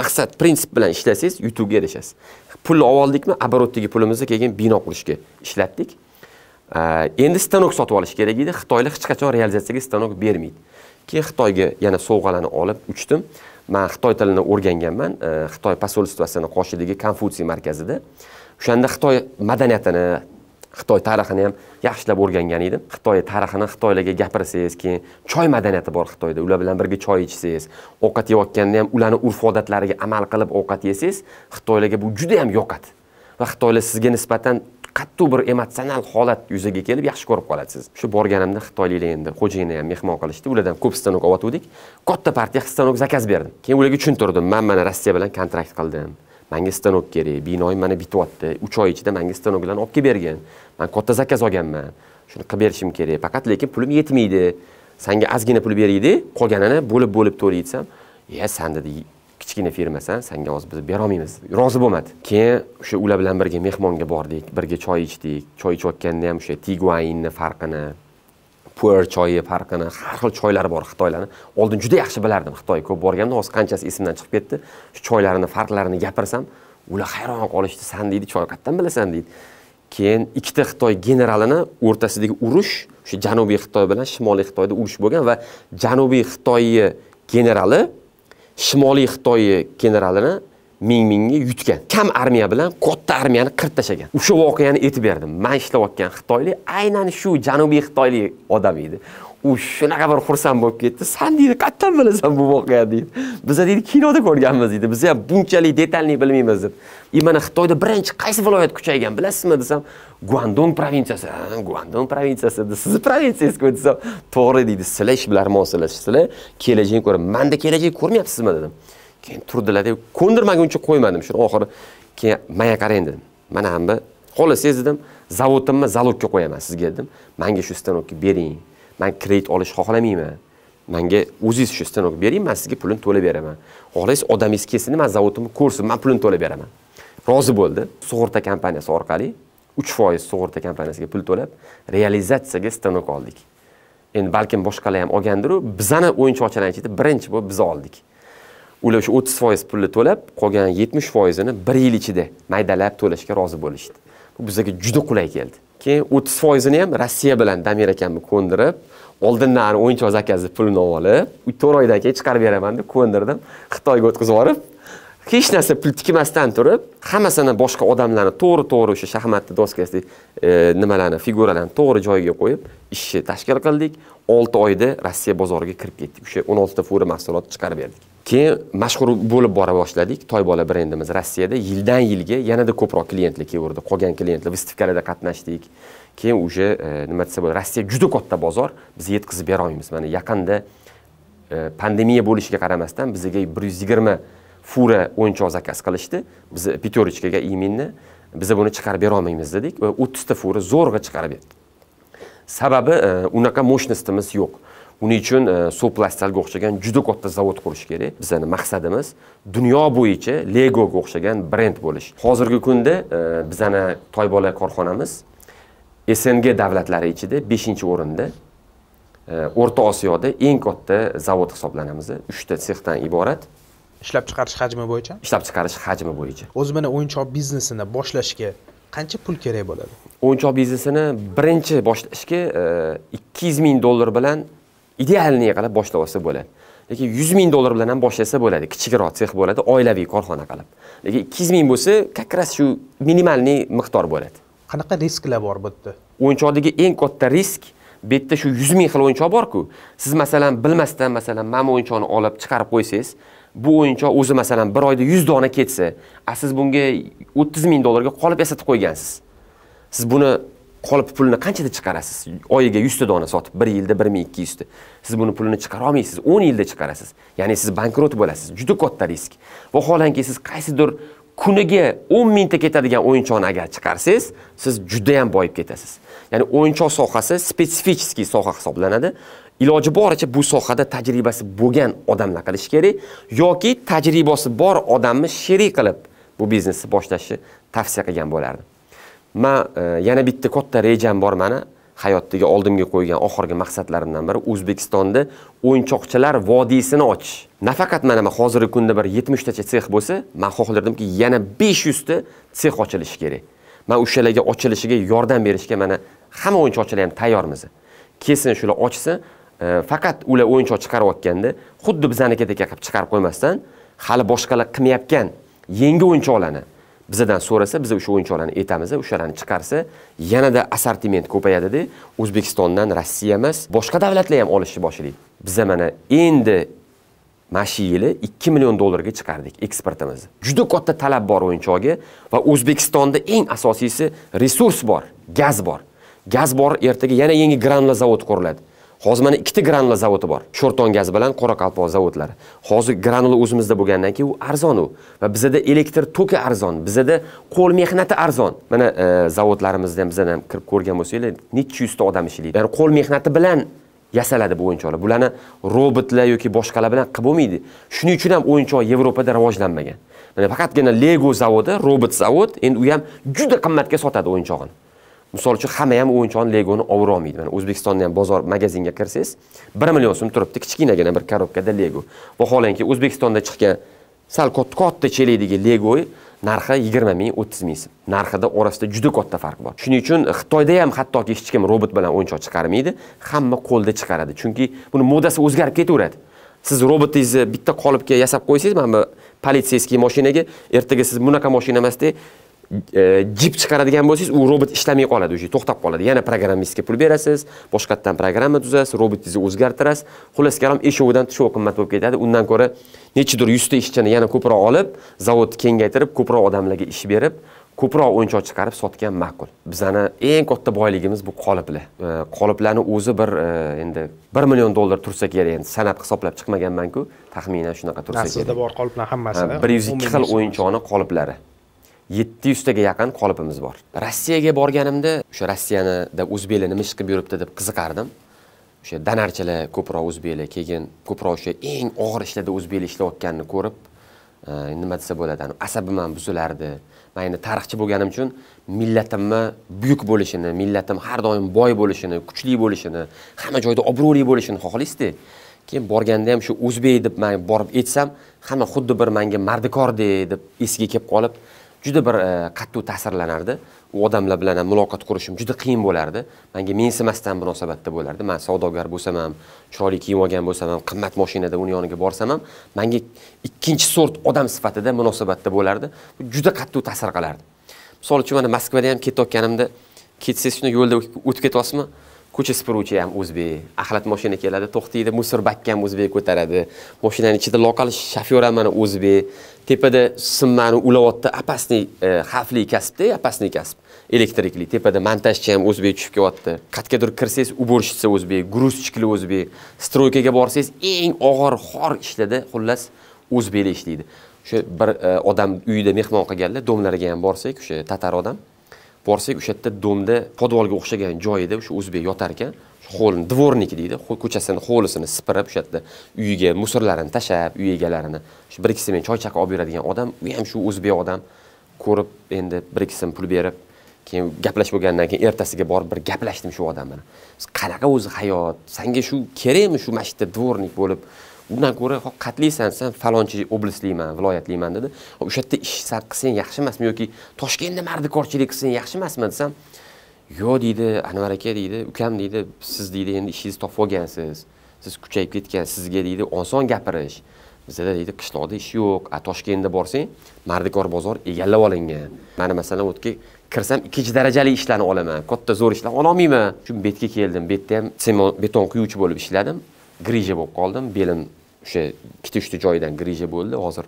maqsad prinsip bilan ishlasangiz yutuqqa erishasiz pulni oldikmi оборотdagi pulimizni keyin bino qurishga ishlatdik э, endi stanok sotib olish kerak edi xitoylar hech qachon realizatsiyaga stanok bermaydi keyin xitoyga yana sovg'alarni olib uchdim man xitoy tilini o'rganganman э, xitoy posolstvasini qoshidagi konfutsiy markazida o'shanda xitoy madaniyatini xitoy tarixini ham yaxshilab o'rgangan edim xitoy tarixini xitoylarga gapirsangiz keyin choy madaniyati bor xitoyda ular bilan birga choy ichsangiz ovqat yeyotganda ham ularni urf odatlariga amal qilib ovqat yesangiz xitoylarga bu juda yam yoqadi va xitoylar sizga nisbatan qattiq bir emotsional holat yuzaga kelib yaxshi ko'rib qolasiz shu borganimda xitoyliklar endi xo'jayinni ham mehmon qilishdi ulardan ko'p stanok olayotgandik katta partiya stanok zakaz berdim keyin ularga tushuntirdim man mana rossiya bilan kontrakt qildim manga stanok kerak binoyim mana bityapti uch oy ichida manga stanoklarni olib kelib bergin man katta zakaz olganman shuni qilib berishim kerak faqat lekin pulim yetmaydi sanga ozgina pul beraylik qolganini bo'lib bo'lib to'laylik desam e san dedi kichkina firmasan sanga hozir biz berolmaymiz rozi bo'lmadi keyin o'sha ular bilan birga mehmonga bordik birga choy ichdik choy ichayotganda ham o'sha tiguainni farqini puer choyi farqini har xil choylari bor xitoylarni oldin juda yaxshi bilardim xitoyga ko'p borganda hozir qanchasi esimdan chiqib ketdi shu choylarini farqlarini gapirsam ular hayron qolishdi san deydi choy qayerdan bilasan deydi keyin ikkita xitoy generalini o'rtasidagi urush o'sha janubiy xitoy bilan shimoliy xitoyda urush bo'lgan va janubiy xitoyni generali shimoliy xitoyni generalini ming mingga yutgan kam armiya bilan katta armiyani qirib tashlagan o'sha voqeani aytib berdim man ishlayotgan xitoylik aynan shu janubiy xitoylik odam edi u shunaqa bir xursand bo'lib ketdi san deydi qayerdan bilasan bu voqeani deydi biza deydi kinoda ko'rganmiz deydi biz ham bunchalik detalniy bilmaymiz deb и e, mana xitoyda birinchi qaysi viloyat kuchaygan bilasizmi desam guandong provinsiyasi guandong provinsiyasi sizni provinsiyangizku desam to'g'ri deydi sizlar ish bilan mosillasizlar kelajakni ko'rib manda kelajak ko'rmayapsizmi dedim keyin turdilar deb ko'ndirmaguncha qo'ymadim shuni oxiri keyin manga qarang dedim mana hambi xolos sezdim zavodimni залогga qo'yaman sizga dedim manga shu stanokni bering man kredit olish xohlamayman manga o'zingiz shu stanokni bering man sizga pulini to'lab beraman xohlaysiz odamingiz kelsin man zavodimni ko'rsin man pulini to'lab beraman rozi bo'ldi sug'urta kompaniyasi orqali uch foiz sug'urta kompaniyasiga pul to'lab realizatsiyaga stanok oldik endi balkim boshqalar ham olgandiru bizani o'yinchoqchalarni ichida birinchi bo'lib biz oldik ular shu o'ttiz foiz pulni to'lab qolgan yetmish foizini bir yil ichida maydalab to'lashga rozi bo'lishdi bu bizlarga juda qulay keldi keyin o'ttiz foizini ham rossiya bilan damir akamni ko'ndirib oldindan o'yinchoq zakazni pulini olib to'rt oydan keyin chiqarib beraman deb ko'ndirdim xitoyga o'tkazib yuborib hech narsa pul tikmasdan turib hammasini boshqa odamlarni to'g'ri to'g'ri o'sha shaxmatni doskasidek nimalarni figuralarni to'g'ri joyiga qo'yib ishni tashkil qildik olti oyda rossiya bozoriga kirib ketdik o'sha o'n oltita fura mahsulotni chiqarib berdik keyin mashhur bo'lib bora boshladik toy bola brendimiz rossiyada yildan yilga yanada ko'proq klientlar kelaverdi qolgan klientlar выставkalarda qatnashdik keyin уже e, nima desa bo'ladi rossiya juda katta bozor biz yetkazib berolmaymiz mana yaqinda e, pandemiya bo'lishiga qaramasdan bizga bir yuz yigirma fura o'yinchoq zakaz qilishdi biz пятерочкаga именно biz buni chiqarib berolmaymiz dedik va o'ttizta fura zo'rg'a chiqarib berdi sababi e, unaqa мощностimiz yo'q uning uchun e, soplastalga o'xshagan juda katta zavod qurish kerak bizani maqsadimiz dunyo bo'yicha legoga o'xshagan brend bo'lish hozirgi kunda e, bizani toybola korxonamiz sng davlatlari ichida beshinchi o'rinda e, o'rta osiyoda eng katta zavod hisoblanamiz uchta sexdan iborat ishlab chiqarish hajmi bo'yicha ishlab chiqarish hajmi bo'yicha o'zi mana o'yinchoq biznesini boshlashga qancha pul kerak bo'ladi o'yinchoq biznesini birinchi boshlashga ikki yuz ming dollar bilan idealniy qilib boshlab olsa bo'ladi lekin yuz ming dollar bilan ham boshlasa bo'ladi kichikroq sex bo'ladi oilaviy korxona qilib lekin ikki yuz ming bo'lsa как раз shu minimalniy miqdor bo'ladi qanaqa risklar bor bu yerda o'yinchoqdagi eng katta risk bu yerda shu yuz ming xil o'yinchoq borku siz masalan bilmasdan masalan mana bu o'yinchoqni olib chiqarib qo'ysangiz bu o'yinchoq o'zi masalan bir oyda yuz dona ketsa a siz bunga o'ttiz ming dollarga qolib yasatib qo'ygansiz siz buni qolib pulni qanchada chiqarasiz oyiga yuzta dona sotib bir yilda bir ming ikki yuzta siz buni pulini chiqara olmaysiz o'n yilda chiqarasiz ya'ni siz bankrot bo'lasiz juda katta risk vaholanki siz qaysidir kuniga o'n mingta ketadigan o'yinchoqni agar chiqarsangiz siz judayam boyib ketasiz ya'ni o'yinchoq sohasi spetsifический soha hisoblanadi iloji boricha bu sohada tajribasi bo'lgan odamlar qilishi kerak yoki tajribasi bor odamni sherik qilib bu biznesni boshlashni tavsiya qilgan bo'lardim man e, yana bitta katta rejam bor mani hayotdagi oldimga qo'ygan oxirgi maqsadlarimdan biri o'zbekistonda o'yinchoqchilar vodiysini ochish nafaqat mana man hozirgi kunda bir yetmishtacha sex bo'lsa man xohlardimki yana besh yuzta sex ochilishi kerak man o'shalarga ochilishiga yordam berishga mana hamma o'yinchoqchilar ham tayyormiz kesin shular ochsa e, faqat ular o'yinchoq chiqarayotganda xuddi bizanikidek qilib chiqarib qo'ymasdan hali boshqalar qilmayotgan yangi o'yinchoqlarni bizadan so'rasa biz o'sha o'yinchoqlarni aytamiz o'shalarni chiqarsa yanada assortiment ko'payadida o'zbekistondan rossiya emas boshqa davlatlar ham olishni boshlaydi biza mana endi mana shu yili ikki million dollarga chiqardik eksportimizni juda katta talab bor o'yinchoqga va o'zbekistonda eng asosiysi resurs bor gaz bor gaz bor ertaga yana yangi granula zavod quriladi hozir mana ikkita granula zavodi bor sho'rton gaz bilan qoraqalpoq zavodlari hozir granula o'zimizda bo'lgandan keyin u arzon u va bizada elektr toki arzon bizada qo'l mehnati arzon mana e, zavodlarimizda ham bizdan ham kirib ko'rgan bo'lsanglar necha yuzta odam ishlaydi ya'ni qo'l mehnati bilan yasaladi bu o'yinchoqlar bularni robotlar yoki boshqalar bilan qilib bo'lmaydi shuning uchun ham o'yinchoq yevropada rivojlanmagan mana faqatgina lego zavodi robot zavod endi u ham juda qimmatga sotadi o'yinchog'ini misol uchun hamma ham o'yinchoqni legoni ovora olmaydi mana o'zbekistonda ham bozor magazinga kirsangiz bir million so'm turibdi kichkinagina bir korobkada lego vaholanki o'zbekistonda chiqqan sal katta katta chelakdagi lego narxi yigirma ming o'ttiz ming so'm narxida orasida juda katta farq bor shuning uchun xitoyda ham hattoki hech kim robot bilan o'yinchoq chiqarmaydi hamma qo'lda chiqaradi chunki buni modasi o'zgarib ketaveradi siz robotingizni bitta qolipga yasab qo'ysangiz mana bu politseyskiy mashinaga ertaga siz bunaqa mashina emasda E, jip chiqaradigan bo'lsangiz u robot ishlamay qoladi уже to'xtab qoladi yana programmistga pul berasiz boshqatdan programma tuzasiz robotingizni o'zgartirasiz xullas kalom eshovidan tushov qimmat bo'lib ketadi undan ko'ra nechidir yuzta ishchini yana ko'proq olib zavodni kengaytirib ko'proq odamlarga ish berib ko'proq o'yinchoq chiqarib sotgan ma'qul bizani eng katta boyligimiz bu qoliplar e, qoliplarni o'zi bir e, endi bir million dollar tursa kerak endi sanab hisoblab chiqmaganmanku taxminan shunaqa tursa kerak sizda bor qoliplar hammasi bir yuz ikki xil o'yinchoqni qoliplari yetti yuztaga yaqin qolipimiz bor rossiyaga borganimda o'sha rossiyanida o'zbeklar nima ish qilib yuribdi deb qiziqardim o'sha donarchilar ko'proq o'zbeklar keyin ko'proq o'sha eng og'ir ishlarda o'zbeklar ishlayotganini ko'rib e, nima desa bo'ladi ham buzilardi man endi tarixchi bo'lganim uchun millatimni buyuk bo'lishini millatim har doim boy bo'lishini kuchli bo'lishini hamma joyda obro'li bo'lishini xohlaysizda keyin borganda ham shu o'zbek deb man borib aytsam hamma xuddi bir manga mardikordek deb esiga kelib qolib juda bir e, qattiq ta'sirlanardi u odamlar bilan ham muloqot qurishim juda qiyin bo'lardi manga mensimasdan munosabatda bo'lardi man savdogar bo'lsam ham chiroyli kiyim olgan bo'lsam ham qimmat mashinada uni yoniga borsam ham manga ikkinchi sort odam sifatida munosabatda bo'lardi bu juda qattiq ta'sir qilardi misol uchun mana moskvada ham ketayotganimda ketsangiz shunday yo'lda o'tib ketyapsizmi ko'cha supuruvchi ham o'zbek axlat moshina keladi to'xtaydi musor bakka ham o'zbek ko'taradi moshinani ichida loqal shofyor ham mana o'zbek tepada simmani ulayapti опасный e, xavfli kasbda опасный kasb elektrikli tepada montajchi ham o'zbek tushib kelyapti qayergadir kirsangiz уборщица o'zbek грузчиклi o'zbek stroykaga borsangiz eng og'ir xor ishlarda xullas o'zbeklar ishlaydi o'sha bir e, odam uyida mehmon qilganlar domlariga ham borsak o'sha tatar odam borsak o'sha yerda domda podvolga o'xshagan joyida o'sha o'zbek yotar ekan hovlini dvorniki deydi ko'chasini hovlisini sipirib o'sha yerda uyiga musorlarini tashlab uy egalarini shu bir ikkisi men choy chaqa olib beradigan odam u ham shu o'zbek odam ko'rib endi bir ikki so'm pul berib keyin gaplash bo'lgandan keyin ertasiga borib bir gaplashdim shu odam bilan qanaqa o'zi hayot sanga shu kerakmi shu mana shu yerda dvornik bo'lib undan ko'ra hop qatlisan san falonchi oblastliman viloyatliman dedi o'sha yerda ish qilsang yaxshi emasmi yoki toshkentda mardikorchilik qilsang yaxshi emasmi desam yo'q deydi anvar aka deydi ukam deydi siz deydi endi ishingizni topib olgansiz siz kuchayib ketgan sizga deydi oson gapirish bizada deydi qishloqda ish yo'q a toshkentda borsang mardikor bozor egallab olingan mana masalan u yerga kirsam ikkinchi darajali ishlarni olaman katta zo'r ishlarni ololmayman shu betga keldim betda ham beton quyuvchi bo'lib ishladim grija bo'lib qoldim belim o'sha ikkita uchta joyidan grija bo'ldi hozir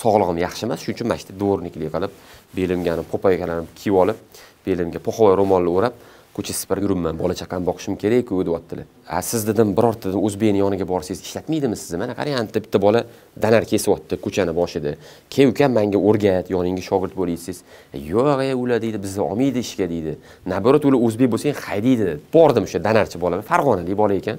sog'lig'im yaxshi emas shuning uchun mana shu yerda дворникlik qilib belimga popaykalarni kiyib olib belimga poxovoy ro'molni o'rab ko'cha sipirib yuribman bola chaqani boqishim kerakku deyaptilar a siz dedim birorta o'zbekni yoniga borsangiz ishlatmaydimi sizni mana qarang anayerda bitta bola danar kesyapti ko'chani boshida kel ukam manga o'rgat yoningga shogird bo'lay desangiz e, yo'q e ular deydi bizni olmaydi ishga deydi наоборот ular o'zbek bo'lsang haydaydi bordim o'sha danarchi bola farg'onalik bola ekan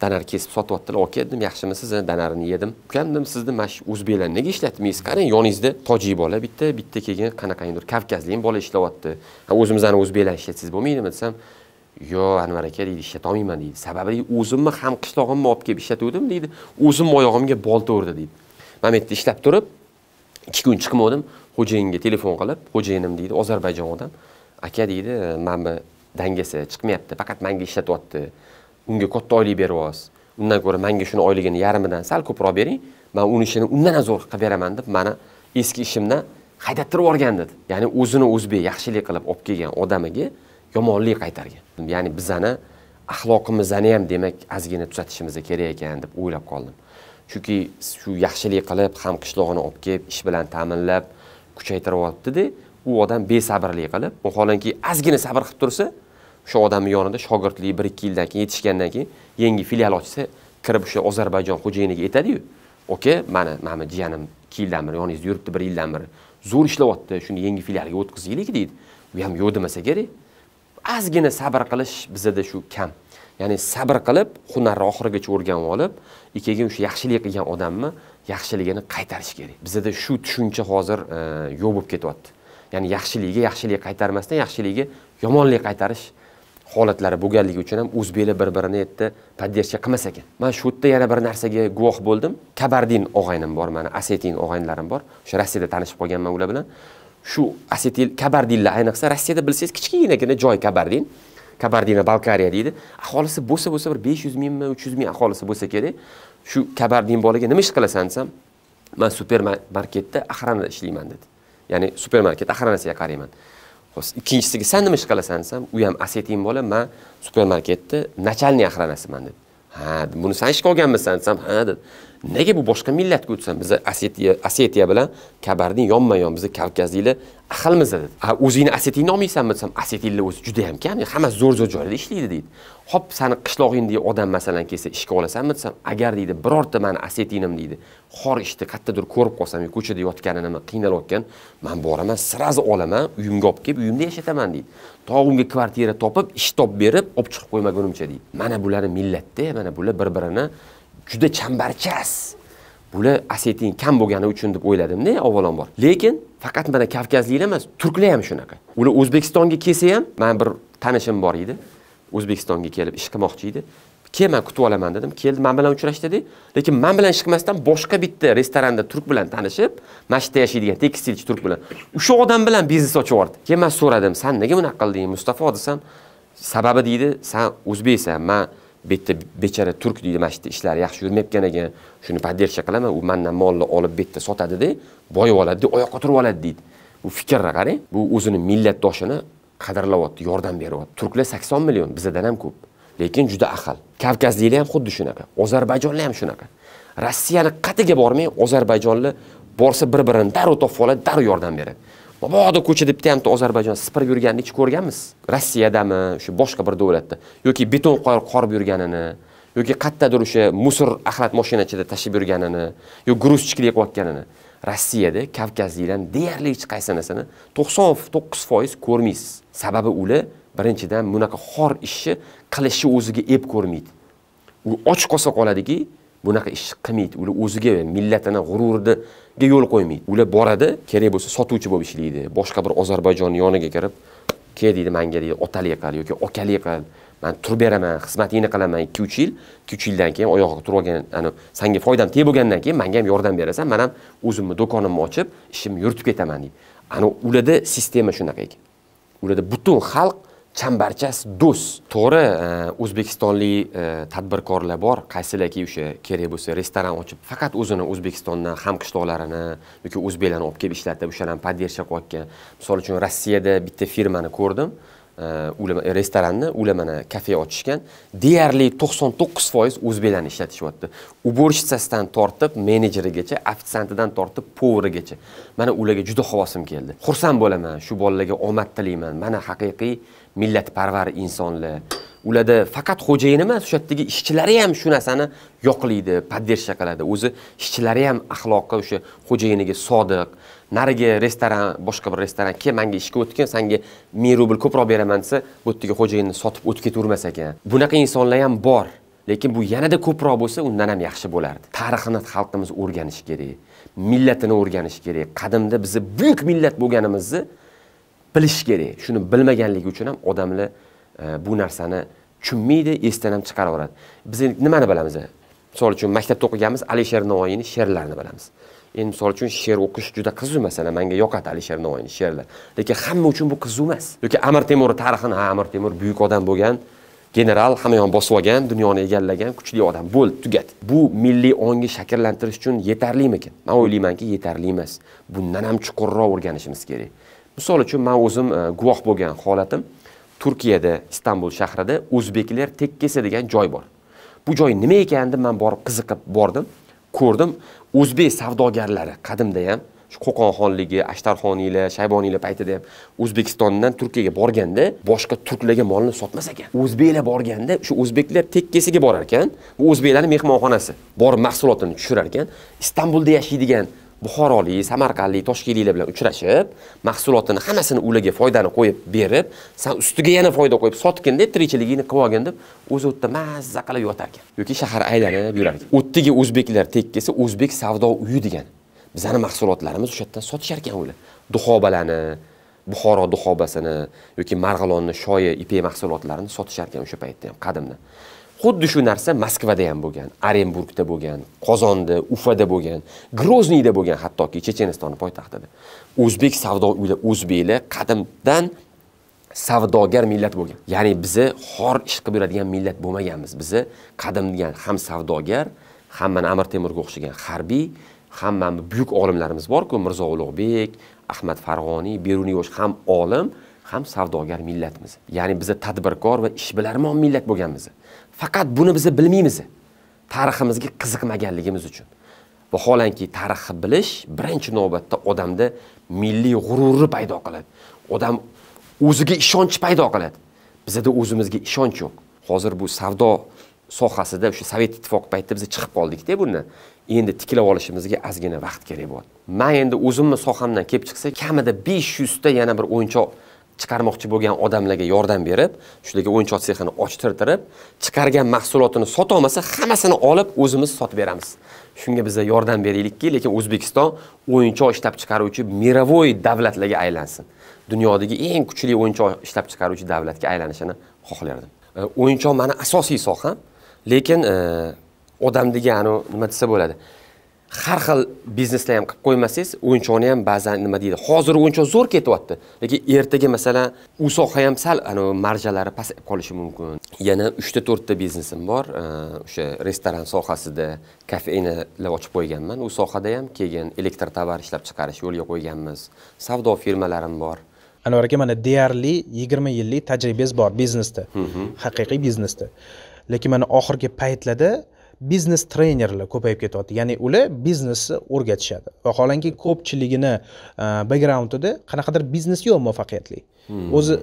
danar kesib sotyaptilar oka dedim yaxshimisiz danarini yedim ukam dedim sizni mana shu o'zbeklarni nega ishlatmaysiz qarang yoningizda tojik bola bitta bitta keyin qanaqangdir kavkazlik bola ishlayapti o'zimizni o'zbeklarni ishlatsangiz bo'lmaydimi desam yo'q anvar aka deydi ishlatolmayman deydi sababi o'zimni ham qishlog'imni olib kelib ishlatuvdim deydi o'zimni oyog'imga bolta urdi deydi mana bu yerda ishlab turib ikki kun chiqmadim xo'jayinga telefon qilib xo'jayinim deydi ozarbayjon odam aka deydi mana bu dangasa chiqmayapti faqat manga ishlatyapti unga katta oylik berib undan ko'ra manga shuni oyligini yarmidan sal ko'proq bering man uni ishini undan ham zo'r qilib beraman deb mani eski ishimdan haydattirib yuborgan dedi ya'ni o'zini o'zbek yaxshilik qilib olib kelgan odamiga yomonlik qaytargan ya'ni bizani axloqimizni ham demak ozgina tuzatishimiz kerak ekan deb o'ylab qoldim chunki shu yaxshilik qilib ham qishlog'ini olib kelib ish bilan ta'minlab kuchaytirib olibdida u odam besabrlik qilib vaholanki ozgina sabr qilib tursa o'sha odamni yonida shogirdlik bir ikki yildan keyin yetishgandan keyin yangi filial ochsa kirib o'sha ozarbayjon xo'jayiniga aytadiyu oka mana mana jiyanim ikki yildan beri yoningizda yuribdi bir yildan beri zo'r ishlayapti shuni yangi filialga o'tkazaylik deydi u ham yo'q demasa kerak ozgina sabr qilish bizada shu kam ya'ni sabr qilib hunarni oxirigacha o'rganib olib keyin o'sha yaxshilik qilgan odamni yaxshiligini qaytarish kerak bizada shu tushuncha hozir e, yo'q bo'lib ketyapti ya'ni yaxshiligiga yaxshilik qaytarmasdan yaxshiligiga yomonlik qaytarish holatlari bo'lganligi uchun ham o'zbeklar bir birini yerda поддержка qilmas ekan man shu yerda yana bir narsaga guvoh bo'ldim kabardin og'aynim bor mani asetin og'aynilarim bor o'sha rossiyada tanishib qolganman ular bilan shu asetil kabardinlar ayniqsa rossiyada bilsangiz kichkinagina joy kabardin kabardina balkariya deydi aholisi bo'lsa bo'lsa bir besh yuz mingmi uch yuz ming aholisi bo'lsa kerak shu kabardin bolaga nima ish qilasan desam man supermarketda охрана ishlayman dedi ya'ni supermarket охранасiga qarayman ikkinchisiga sen nima ish qilasan desam u ham asetin bola man supermarketda nachalniy охранасiman dedi ha buni san ishga olganmisan desam ha dedi nega bu boshqa millatga o'tsan biza osetiya osetiya bilan kabardin yonma yon bizni kavkazliklar ahilmiz dedi o'zingni osetingni olmaysanmi desam osetinglar o'zi juda yam kam hamma zo'r zo'r joylarda ishlaydi deydi hop sani qishlog'ingdagi odam masalan kelsa ishga olasanmi desam agar deydi birorta mani osetinim deydi xor ishni qayerdadir ko'rib qolsam yo ko'chada yotganini man qiynalayotgan man boraman сразу olaman uyimga olib kelib uyimda yashataman deydi to unga kvartira topib ish topib berib olib chiqib qo'ymagunimcha deydi mana bularni millatda mana bular bir birini juda chambarchas bular asetin kam bo'lgani uchun deb o'yladimda avvalambor lekin faqat mana kavkazliklar emas turklar ham shunaqa ular o'zbekistonga kelsa ham mani bir tanishim bor edi o'zbekistonga kelib ish qilmoqchi edi kel man kutib olaman dedim keldi man bilan uchrashdida lekin man bilan ish qilmasdan boshqa bitta restoranda turk bilan tanishib yerda yashaydigan tekstilchi turk bilan o'sha odam bilan biznes ochib yubordi keyin man so'radim san nega bunaqa qilding mustafo desam sababi deydi san o'zbeksan man bitta bechara turk deydi mana shu yerda ishlari yaxshi yurmayotgan ekan shuni поддержка qilaman u mandan molni olib bu yerda sotadida boyib oladida oyoqqa turib oladi deydi bu fikrni qarang bu o'zini millatdoshini qadrlayapti yordam beryapti turklar sakson million bizadan ham ko'p lekin juda ahil kavkazliklar ham xuddi shunaqa ozarbayjonlar ham shunaqa rossiyani qatiga bormang ozarbayjonlar borsa bir birini darrov topib oladi darrov yordam beradi mabodo ko'chada bitta ham ozarbayjon sipirib yurganini hech ko'rganmiz rossiyadami shu boshqa bir davlatda yoki beton qorib yurganini yoki qayerdadir o'sha musor axlat mashina ichida tashib yurganini yo gruzchilik qilayotganini rossiyada kavkazliklarni deyarli hech qaysi narsani to'qson to'qqiz foiz ko'rmaysiz sababi ular birinchidan bunaqa xor ishni qilishni o'ziga ep ko'rmaydi u och qolsa qoladiki bunaqa ish qilmaydi ular o'ziga millatini g'ururiga yo'l qo'ymaydi ular boradi kerak bo'lsa sotuvchi bo'lib ishlaydi boshqa bir ozarbayjonni yoniga kirib ke deydi manga deydi otalik qil yoki okalik qil man turib beraman xizmatingni qilaman ikki uch yil ikki uch yildan keyin oyog'iga turib olgan ani sanga foydam tegib bo'lgandan keyin manga ham yordam berasan man ham o'zimni do'konimni ochib ishimni yuritib ketaman deydi ana ularda sistema shunaqa ekan ularda butun xalq chambarchas do'st to'g'ri e, o'zbekistonlik e, tadbirkorlar bor qaysilarki o'sha kerak bo'lsa restoran ochib faqat o'zini o'zbekistondan hamqishloqlarini yoki o'zbeklarni olib kelib ishlatib o'shalarni поддержка qilayotgan misol uchun rossiyada bitta firmani ko'rdim e, restoranni ular mana kafe ochishgan deyarli to'qson to'qqiz foiz o'zbeklarni ishlatishyapti уборщицасidan tortib menejerigacha ofitsiantidan tortib poverigacha mana ularga juda havosim keldi xursand bo'laman shu bolalarga omad tilayman mana haqiqiy millatparvar insonlar ularda faqat xo'jayin emas o'sha yerdagi ishchilari ham shu narsani yoqlaydi поддержка qiladi o'zi ishchilari ham axloqqa o'sha xo'jayiniga sodiq narigi restoran boshqa bir restoran kel manga ishga o'tgin sanga ming rubl ko'proq beraman desa bu yerdagi xo'jayinni sotib o'tib ketavermas ekan bunaqa insonlar ham bor lekin bu yanada ko'proq bo'lsa undan ham yaxshi bo'lardi tarixini xalqimiz o'rganishi kerak millatini o'rganishi kerak qadimda bizni buyuk millat bo'lganimizni bilish kerak shuni bilmaganligi uchun ham odamlar e, bu narsani tushunmaydi esdan ham yuboradi biz endi nimani bilamiz misol uchun maktabda o'qiganmiz alisher navoiyni she'rlarini bilamiz endi misol uchun she'r o'qish juda qiziq masalan manga yoqadi alisher navoiyni she'rlari lekin hamma uchun bu qiziq emas yoki amir temurni tarixini ha amir temur buyuk odam bo'lgan general hamma yoqni bosib olgan dunyoni egallagan kuchli odam bo'ldi tugat bu milliy ongni shakllantirish uchun yetarlimikan man o'ylaymanki yetarli emas bundan ham chuqurroq o'rganishimiz kerak misol uchun man o'zim e, guvoh bo'lgan holatim turkiyada istanbul shahrida o'zbeklar tekkesi degan joy bor bu joy nima ekan deb man borib qiziqib bordim ko'rdim o'zbek savdogarlari qadimda ham shu qo'qon xonligi ashtarxoniylar shayboniylar paytida ham o'zbekistondan turkiyaga borganda boshqa turklarga molni sotmas ekan o'zbeklar borganda shu o'zbeklar tekkesiga borar ekan bu o'zbeklarni mehmonxonasi borib mahsulotini tushirar ekan istanbulda yashaydigan buxorolik samarqandlik toshkentliklar bilan uchrashib mahsulotini hammasini ularga foydani qo'yib berib san ustiga yana foyda qo'yib sotgin deb tirikchiligingni qilib olgin deb o'zi u yerda mazza qilib yotar ekan yoki shahar aylanib yurar ekan o'tdagi o'zbeklar tek o'zbek savdo uyi degan bizani mahsulotlarimiz o'sha yerdan sotishar ekan ular duxobalarni buxoro duxobasini yoki marg'ilonni shoyi ipek mahsulotlarini sotishar ekan o'sha paytda ham qadimda xuddi shu narsa moskvada ham bo'lgan orenburgda bo'lgan qozonda ufada bo'lgan grozniyda bo'lgan hattoki chechenistonni poytaxtida o'zbek savdo uylar o'zbeklar qadimdan savdogar millat bo'lgan ya'ni bizni xor ish qilib yuradigan millat bo'lmaganmiz bizni qadimdan ham savdogar ham mana amir temurga o'xshagan harbiy hammamiz buyuk olimlarimiz borku mirzo ulug'bek ahmad farg'oniy beruniy yosh ham olim ham savdogar millatmiz ya'ni biza tadbirkor va ishbilarmon millat bo'lganmiz faqat buni biz bilmaymiz tariximizga qiziqmaganligimiz uchun vaholanki tarixni bilish birinchi navbatda odamda milliy g'ururni paydo qiladi odam o'ziga ishonch paydo qiladi bizada o'zimizga ishonch yo'q hozir bu savdo sohasida o'sha sovet ittifoqi paytida biz chiqib qoldikda bundan endi tiklab olishimizga ozgina vaqt kerak bo'ladi man endi o'zimni sohamdan kelib chiqsa kamida besh yuzta yana bir o'yinchoq chiqarmoqchi bo'lgan odamlarga yordam berib shularga o'yinchoq sexini ochtirtirib chiqargan mahsulotini sotolmasa hammasini olib o'zimiz sotib beramiz shunga biza yordam beraylikki lekin o'zbekiston o'yinchoq ishlab chiqaruvchi mirovoy davlatlarga aylansin dunyodagi eng kuchli o'yinchoq ishlab chiqaruvchi davlatga aylanishini xohlardim e, o'yinchoq mani asosiy soham lekin e, odam degani nima desa bo'ladi har xil bizneslar ham qilib qo'ymasangiz o'yinchoqni ham ba'zan nima deydi hozir o'yinchoq zo'r ketyapti lekin ertaga masalan u soha ham sal anavi marjalari pasayib qolishi mumkin yana uchta to'rtta biznesim bor o'sha restoran sohasida kafeinalar ochib qo'yganman u sohada ham keyin elektr tovar ishlab chiqarish yo'lga qo'yganmiz savdo firmalarim bor anvar aka mana deyarli yigirma yillik tajribangiz bor biznesda haqiqiy biznesda lekin mana oxirgi paytlarda biznes trenerlar ko'payib ketyapti ya'ni ular biznesni o'rgatishadi vaholanki ko'pchiligini e, backgroundida qanaqadir biznes yo'q muvaffaqiyatli hmm. o'zi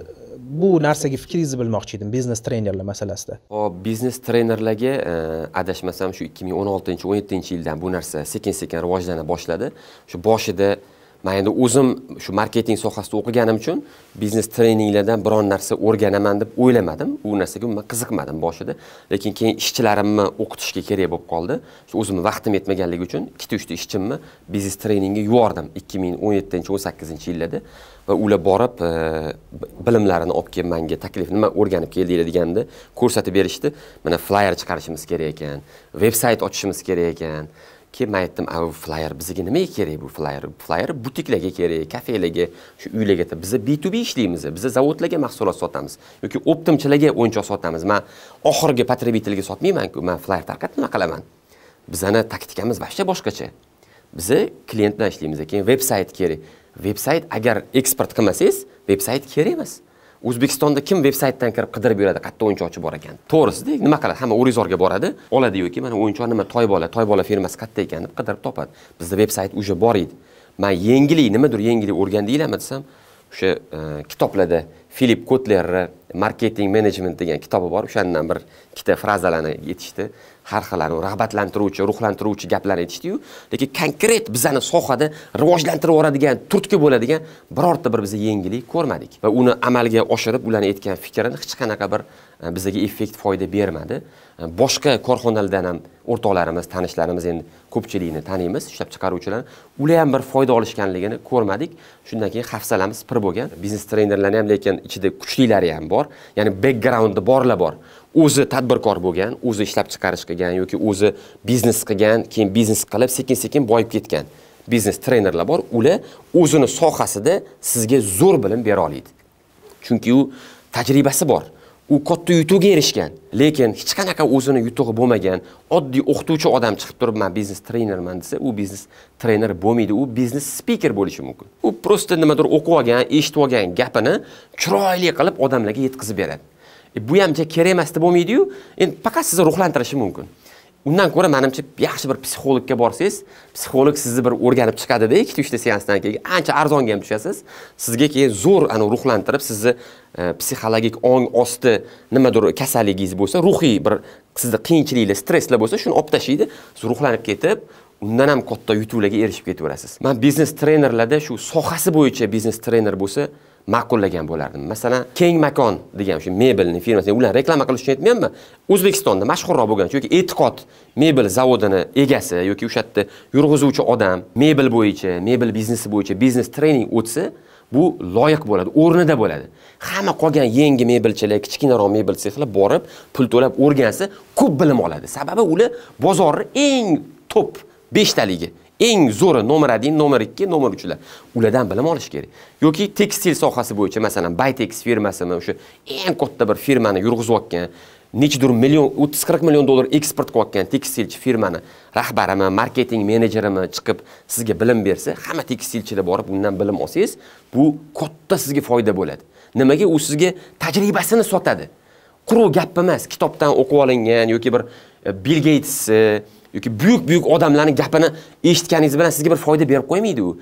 bu narsaga fikringizni bilmoqchi edim biznes trenerlar masalasida hop biznes trenerlarga e, adashmasam shu ikki ming o'n oltinchi o'n yettinchi yildan bu narsa sekin sekin rivojlana boshladi shu boshida man endi o'zim shu marketing sohasida o'qiganim uchun biznes treninglardan biron narsa o'rganaman deb o'ylamadim u narsaga umuman qiziqmadim boshida lekin keyin ishchilarimni o'qitishga kerak bo'lib qoldi shu o'zimni vaqtim yetmaganligi uchun ikkita uchta ishchimni biznes treningga yubordim ikki ming o'n yettinchi o'n sakkizinchi yillarda va ular borib e, bilimlarini olib kelib manga taklif nima o'rganib keldinglar deganda ko'rsatib berishdi mana flayer chiqarishimiz kerak ekan veb sayt ochishimiz kerak ekan keyin man aytdim a flyer bizga nimaga kerak bu flyer flyer butiklarga kerak kafelarga shu uylarga biz b to b ishlaymiz biza zavodlarga mahsulot sotamiz yoki optimchilarga o'yinchoq sotamiz man oxirgi sotmayman-ku, sotmaymanku man flyer nima qilaman bizani taktikamiz вообще boshqacha biza klient bilan ishlaymiz keyin veb sayt kerak veb sayt agar eksport qilmasangiz veb sayt kerak emas o'zbekistonda kim veb saytdan kirib qidirib yuradi qayerda o'yinchoqchi bor ekan to'g'risida nima qiladi hamma o'rizorga boradi oladi yoki mana o'yinchoq nima toy bola toy bola firmasi katta ekan deb qidirib topadi bizda veb sayt уже bor edi man yangilik nimadir yangilik o'rgandinglarmi desam o'sha e, kitoblarda filip kotlerni eh, marketing menejment degan kitobi bor o'shandan bir ikkita frazalarni aytishdi har xil rag'batlantiruvchi ruhlantiruvchi gaplar aytishdiyu lekin konkret bizani sohada rivojlantirib yuboradigan turtki bo'ladigan birorta bir bizga yengillik ko'rmadik va uni amalga oshirib ularni aytgan fikrini hech qanaqa bir eh, bizaga effekt foyda bermadi eh, boshqa korxonalardan ham o'rtoqlarimiz tanishlarimiz endi ko'pchilikni taniymiz ishlab chiqaruvchilar ular ham bir foyda olishganligini ko'rmadik shundan keyin hafsalamiz pir bo'lgan biznes trenerlarni ham lekin ichida kuchlilari ham bor ya'ni backgroundi borlar bor o'zi tadbirkor bo'lgan o'zi ishlab chiqarish qilgan yoki o'zi biznes qilgan keyin biznes qilib sekin sekin boyib ketgan biznes trenerlar bor ular o'zini sohasida sizga zo'r bilim bera oladi chunki u tajribasi bor u katta yutuqqa erishgan lekin hech qanaqa o'zini yutug'i bo'lmagan oddiy o'qituvchi odam chiqib turib man biznes trenerman desa u biznes trener bo'lmaydi u biznes spiker bo'lishi mumkin u просто nimadir o'qib olgan eshitib olgan gapini chiroyli qilib odamlarga yetkazib beradi e, bu ham kerak emas deb bo'lmaydiyu endi faqat sizni ruhlantirishi mumkin undan ko'ra manimcha yaxshi bir psixologga borsangiz psixolog sizni bir o'rganib chiqadida ikkita uchta seansdan keyin ancha arzonga ham tushasiz sizga keyin zo'r anavi ruhlantirib sizni e, psixologik ong osti nimadir kasalligingiz bo'lsa ruhiy bir sizni qiyinchiliklar stresslar bo'lsa shuni olib tashlaydi siz ruhlanib ketib undan ham katta yutuqlarga erishib ketaverasiz man biznes trenerlarda shu sohasi bo'yicha biznes trener bo'lsa ma'qullagan bo'lardim masalan keng makon degan o'sha mebelni firmasi ular reklama qilish uchun aytmayapman o'zbekistonda mashhurroq bo'lgan chunki e'tiqod mebel zavodini egasi yoki o'sha yerda yurg'izuvchi odam mebel bo'yicha mebel biznesi bo'yicha biznes trening o'tsa bu loyiq bo'ladi o'rnida bo'ladi hamma qolgan yangi mebelchilar kichkinaroq mebel sexlar borib pul to'lab o'rgansa ko'p bilim oladi sababi ular bozorni eng top beshtaligi eng zo'ri nomer 1, nomer 2, nomer 3 lar. Ulardan bilim olish kerak. Yoki tekstil sohasi bo'yicha, masalan, Baytex firmasini o'sha eng katta bir firmani yurg'izayotgan, nechidir million 30-40 million dollar eksport qilayotgan tekstilchi firmani rahbarimi, marketing menejerimi chiqib sizga bilim bersa, hamma tekstilchida borib undan bilim olsangiz, bu katta sizga foyda bo'ladi. Nimaga u sizga tajribasini sotadi. Quruq gap emas, kitobdan o'qib olingan yoki bir e, Bill Gates e, yoki buyuk-buyuk odamlarning gapini eshitganingiz bilan sizga bir foyda berib qo'ymaydi u.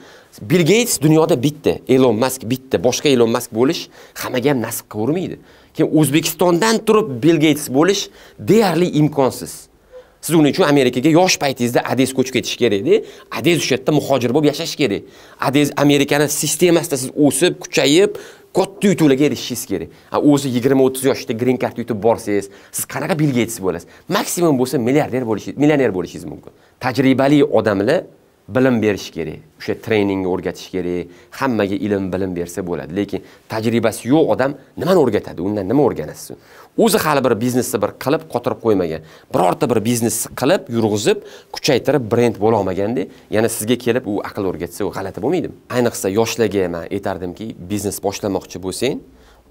Bill Gates dunyoda bitta, Elon Musk bitta, boshqa Elon Musk bo'lish hammaga ham nasib qilavermaydi. Keyin O'zbekistondan turib Bill Gates bo'lish deyarli imkonsiz. siz uning uchun amerikaga yosh paytingizda adez ko'chib ketish kerakda adez o'sha yerda muhojir bo'lib yashash kerak adez amerikani sistemasida siz o'sib kuchayib katta yutuqlarga erishishingiz kerak o'zi yigirma o'ttiz yoshda grin kart yutib borsangiz siz qanaqa bil geyts bo'lasiz maksimum bo'lsa milliarder bo'lishingiz millioner bo'lishingiz mumkin tajribali odamlar bilim berish kerak o'sha treningni o'rgatish kerak hammaga ilm bilim bersa bo'ladi lekin tajribasi yo'q odam nimani o'rgatadi undan nima o'rganasiz o'zi hali bir biznesni bir qilib qotirib qo'ymagan birorta bir biznesni qilib yurg'izib kuchaytirib brend bo'la olmaganda yana sizga kelib u aql o'rgatsa u g'alati bo'lmaydimi ayniqsa yoshlarga man aytardimki biznes boshlamoqchi bo'lsang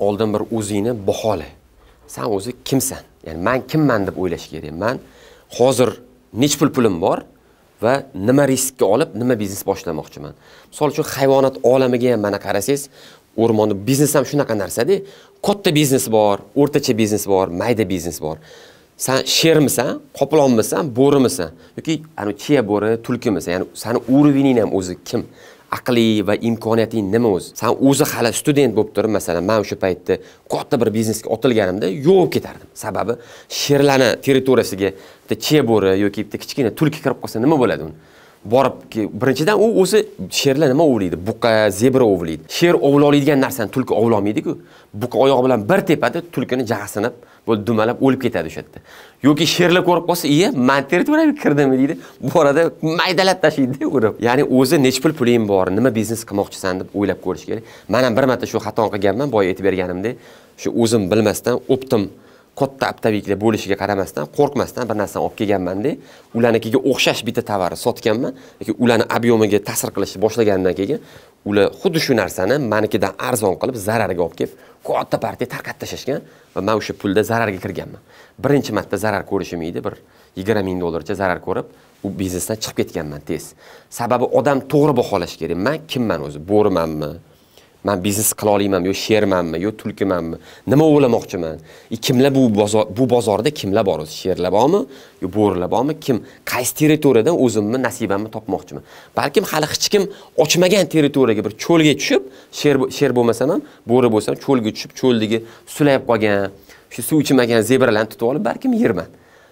oldin bir o'zingni bahola san o'zi kimsan ya'ni man kimman deb o'ylash kerak man hozir nech pul pulim bor va nima riskka olib nima biznes boshlamoqchiman misol uchun hayvonot olamiga ham mana qarasangiz o'rmonni biznes ham shunaqa narsada katta biznes bor o'rtacha biznes bor mayda biznes bor san shermisan qoplonmisan bo'rimisan yoki anavi chiya bo'ri tulkimisan ya'ni sani уровенing ham o'zi kim aqliy va imkoniyating nima o'zi san o'zi hali student bo'lib turib masalan man o'sha paytda katta bir biznesga otilganimda yo'q bo'lib ketardim sababi sherlarni territoriyasiga bitta chiya bo'ri yoki bitta kichkina tulki kirib qolsa nima bo'ladi uni borib birinchidan u o'zi sherlar nima ovlaydi buqa zebra ovlaydi sher ovla oladigan narsani tulki ovla olmaydiku buqa oyog'i bilan bir tepadi tulkini jag'asinib bo'ldi dumalab o'lib ketadi o'sha yerda yoki sherlar ko'rib qolsa iye man territoriyaga kirdimi deydi bu orada maydalab tashlaydida urib ya'ni o'zi nechi pul puling bor nima biznes qilmoqchisan deb o'ylab ko'rish kerak man ham bir marta shu xatoni qilganman boya aytib berganimdek shu o'zim bilmasdan o'pdim katta aptoviyliklar bo'lishiga qaramasdan qo'rqmasdan bir narsani olib kelganmanda ularnikiga o'xshash bitta tovarni sotganman lekin ularni ob'yomiga ta'sir qilishni boshlagandan keyin ular xuddi shu narsani manikidan arzon qilib zararga olib kelib katta partiya tarqatib tashlashgan va man o'sha pulda zararga kirganman birinchi marta zarar ko'rishim edi bir yigirma ming dollarcha zarar ko'rib u biznesdan chiqib ketganman tez sababi odam to'g'ri baholash kerak man kimman o'zi bo'rimanmi man biznes qila olaymanmi yo shermanmi yo tulkimanmi nima o'ylamoqchiman e, kimlar bu bozor bu bozorda kimlar bor o'zi sherlar bormi yo bo'rilar bormi kim qaysi territoriyadan o'zimni nasibamni topmoqchiman balkim hali hech kim ochmagan territoriyaga bir cho'lga tushib sher sher bo'lmasam ham bo'ri bo'lsam cho'lga tushib cho'ldagi sulayib qolgan shu suv ichmagan zebralarni tutib olib balkim yerman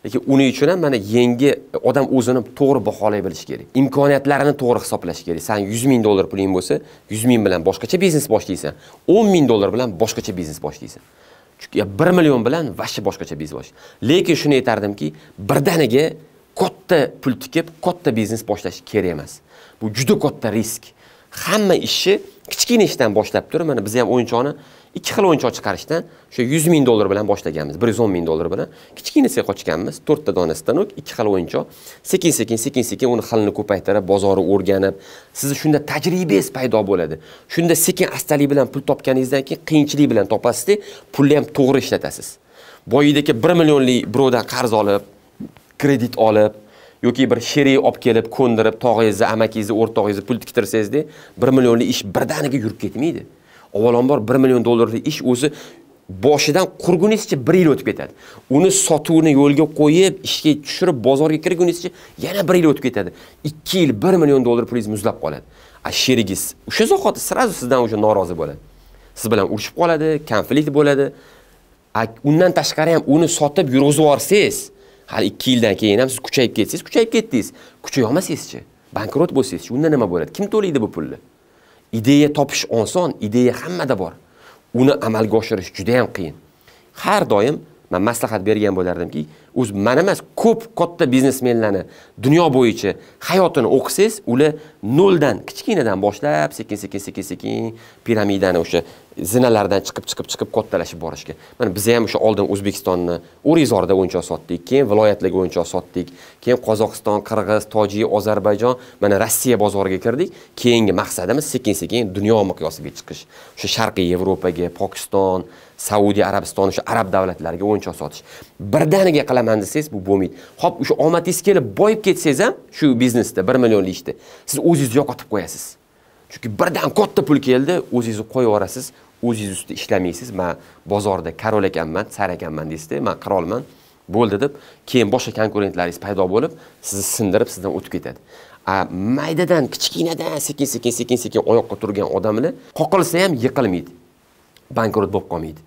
lekin uning uchun ham mana yangi odam o'zini to'g'ri baholay bilishi kerak imkoniyatlarini to'g'ri hisoblash kerak san yuz ming dollar puling bo'lsa yuz ming bilan boshqacha biznes boshlaysan o'n ming dollar bilan boshqacha biznes boshlaysan chunki bir million bilan vashcha boshqacha biznes bosh lekin shuni aytardimki birdaniga katta pul tikib katta biznes boshlash kerak emas bu juda katta risk hamma ishni kichkina ishdan boshlab turib mana biz ham o'yinchoqni ikki xil o'yinchoq chiqarishda o'sha yuz ming dollar bilan boshlaganmiz bir yuz o'n ming dollar bilan kichkinasiga qochganmiz to'rtta stanok ikki xil o'yinchoq sekin sekin sekin sekin uni xilini ko'paytirib bozori o'rganib sizni shunda tajribangiz paydo bo'ladi shunda sekin astalik bilan pul topganingizdan keyin qiyinchilik bilan topasizda pulni ham to'g'ri ishlatasiz boyagidaki bir millionlik birovdan qarz olib kredit olib yoki bir sherik olib kelib ko'ndirib tog'ingizni amakingizni o'rtog'ingizni pul tiktirsangizda bir millionlik ish birdaniga yurib ketmaydi Avvalambor 1 million dollarlik ish o'zi boshidan qurgunizcha 1 yil o'tib ketadi. Uni sotuvni yo'lga qo'yib, ishga tushirib, bozorga kirgunizcha yana 1 yil o'tib ketadi. 2 yil 1 million dollar pulingiz muzlab qoladi. A sherigingiz o'sha zahoti sразу sizdan o'sha norozi bo'ladi. Siz bilan urushib qoladi, konflikt bo'ladi. Undan tashqari ham uni sotib yurg'izib yuborsangiz, hali 2 yildan keyin ham siz kuchayib ketsangiz, kuchayib ketdingiz. kuchayolmasangiz Bankrot bo'lsangiz, unda nima bo'ladi? Kim to'laydi bu pulni? ideya topish oson ideya hammada bor uni amalga oshirish judayam qiyin har doim man maslahat bergan bo'lardimki o'zi man emas ko'p katta biznesmenlarni dunyo bo'yicha hayotini o'qisangiz ular noldan kichkinadan boshlab sekin sekin sekin sekin piramidani o'sha zinalardan chiqib chiqib chiqib kattalashib borishgan mana biz ham o'sha oldin o'zbekistonni o'rizorda o'yinchoq sotdik keyin viloyatlarga o'yinchoq sotdik keyin qozog'iston qirg'iz tojik ozarbayjon mana rossiya bozoriga kirdik keyingi maqsadimiz sekin sekin dunyo miqyosiga chiqish o'sha sharqiy yevropaga pokiston saudiya arabistoni o'sha arab davlatlariga o'yinchoq sotish birdaniga qilaman desangiz bu bo'lmaydi ho'p o'sha omadingiz kelib boyib ketsangiz ham shu biznesda bir millionlik ishda siz o'zingizni yo'qotib qo'yasiz chunki birdan katta pul keldi o'zingizni qo'yib yuborasiz o'zingiz ustida ishlamaysiz man bozorda karol ekanman sar ekanman deysizda man qirolman bo'ldi deb keyin boshqa konkurentlaringiz paydo bo'lib sizni sindirib sizdan o'tib ketadi a maydadan kichkinadan sekin sekin sekin sekin oyoqqa turgan odamlar qoqilsa ham yiqilmaydi bankrot bo'lib qolmaydi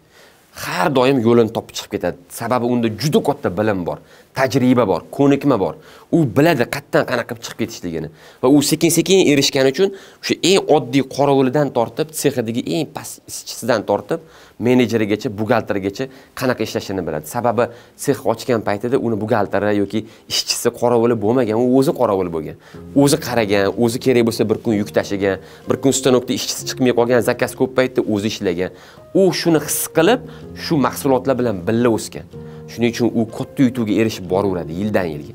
har doim yo'lini topib chiqib ketadi sababi unda juda katta bilim bor tajriba bor ko'nikma bor u biladi qayerdan qanaqa qilib chiqib ketishligini va u sekin sekin erishgani uchun o'sha eng oddiy qorovulidan tortib sexidagi eng past ishchisidan tortib menejerigacha buxgalterigacha qanaqa ishlashini biladi sababi sex ochgan paytida uni buxgalteri yoki ishchisi qorovuli bo'lmagan u o'zi qorovul bo'lgan o'zi qaragan o'zi kerak bo'lsa bir kun yuk tashigan bir kun stanokda ishchisi chiqmay qolgan zakaz ko'p paytda o'zi ishlagan u shuni his qilib shu mahsulotlar bilan birga o'sgan shuning uchun u katta yutuqqa erishib boraveradi yildan yilga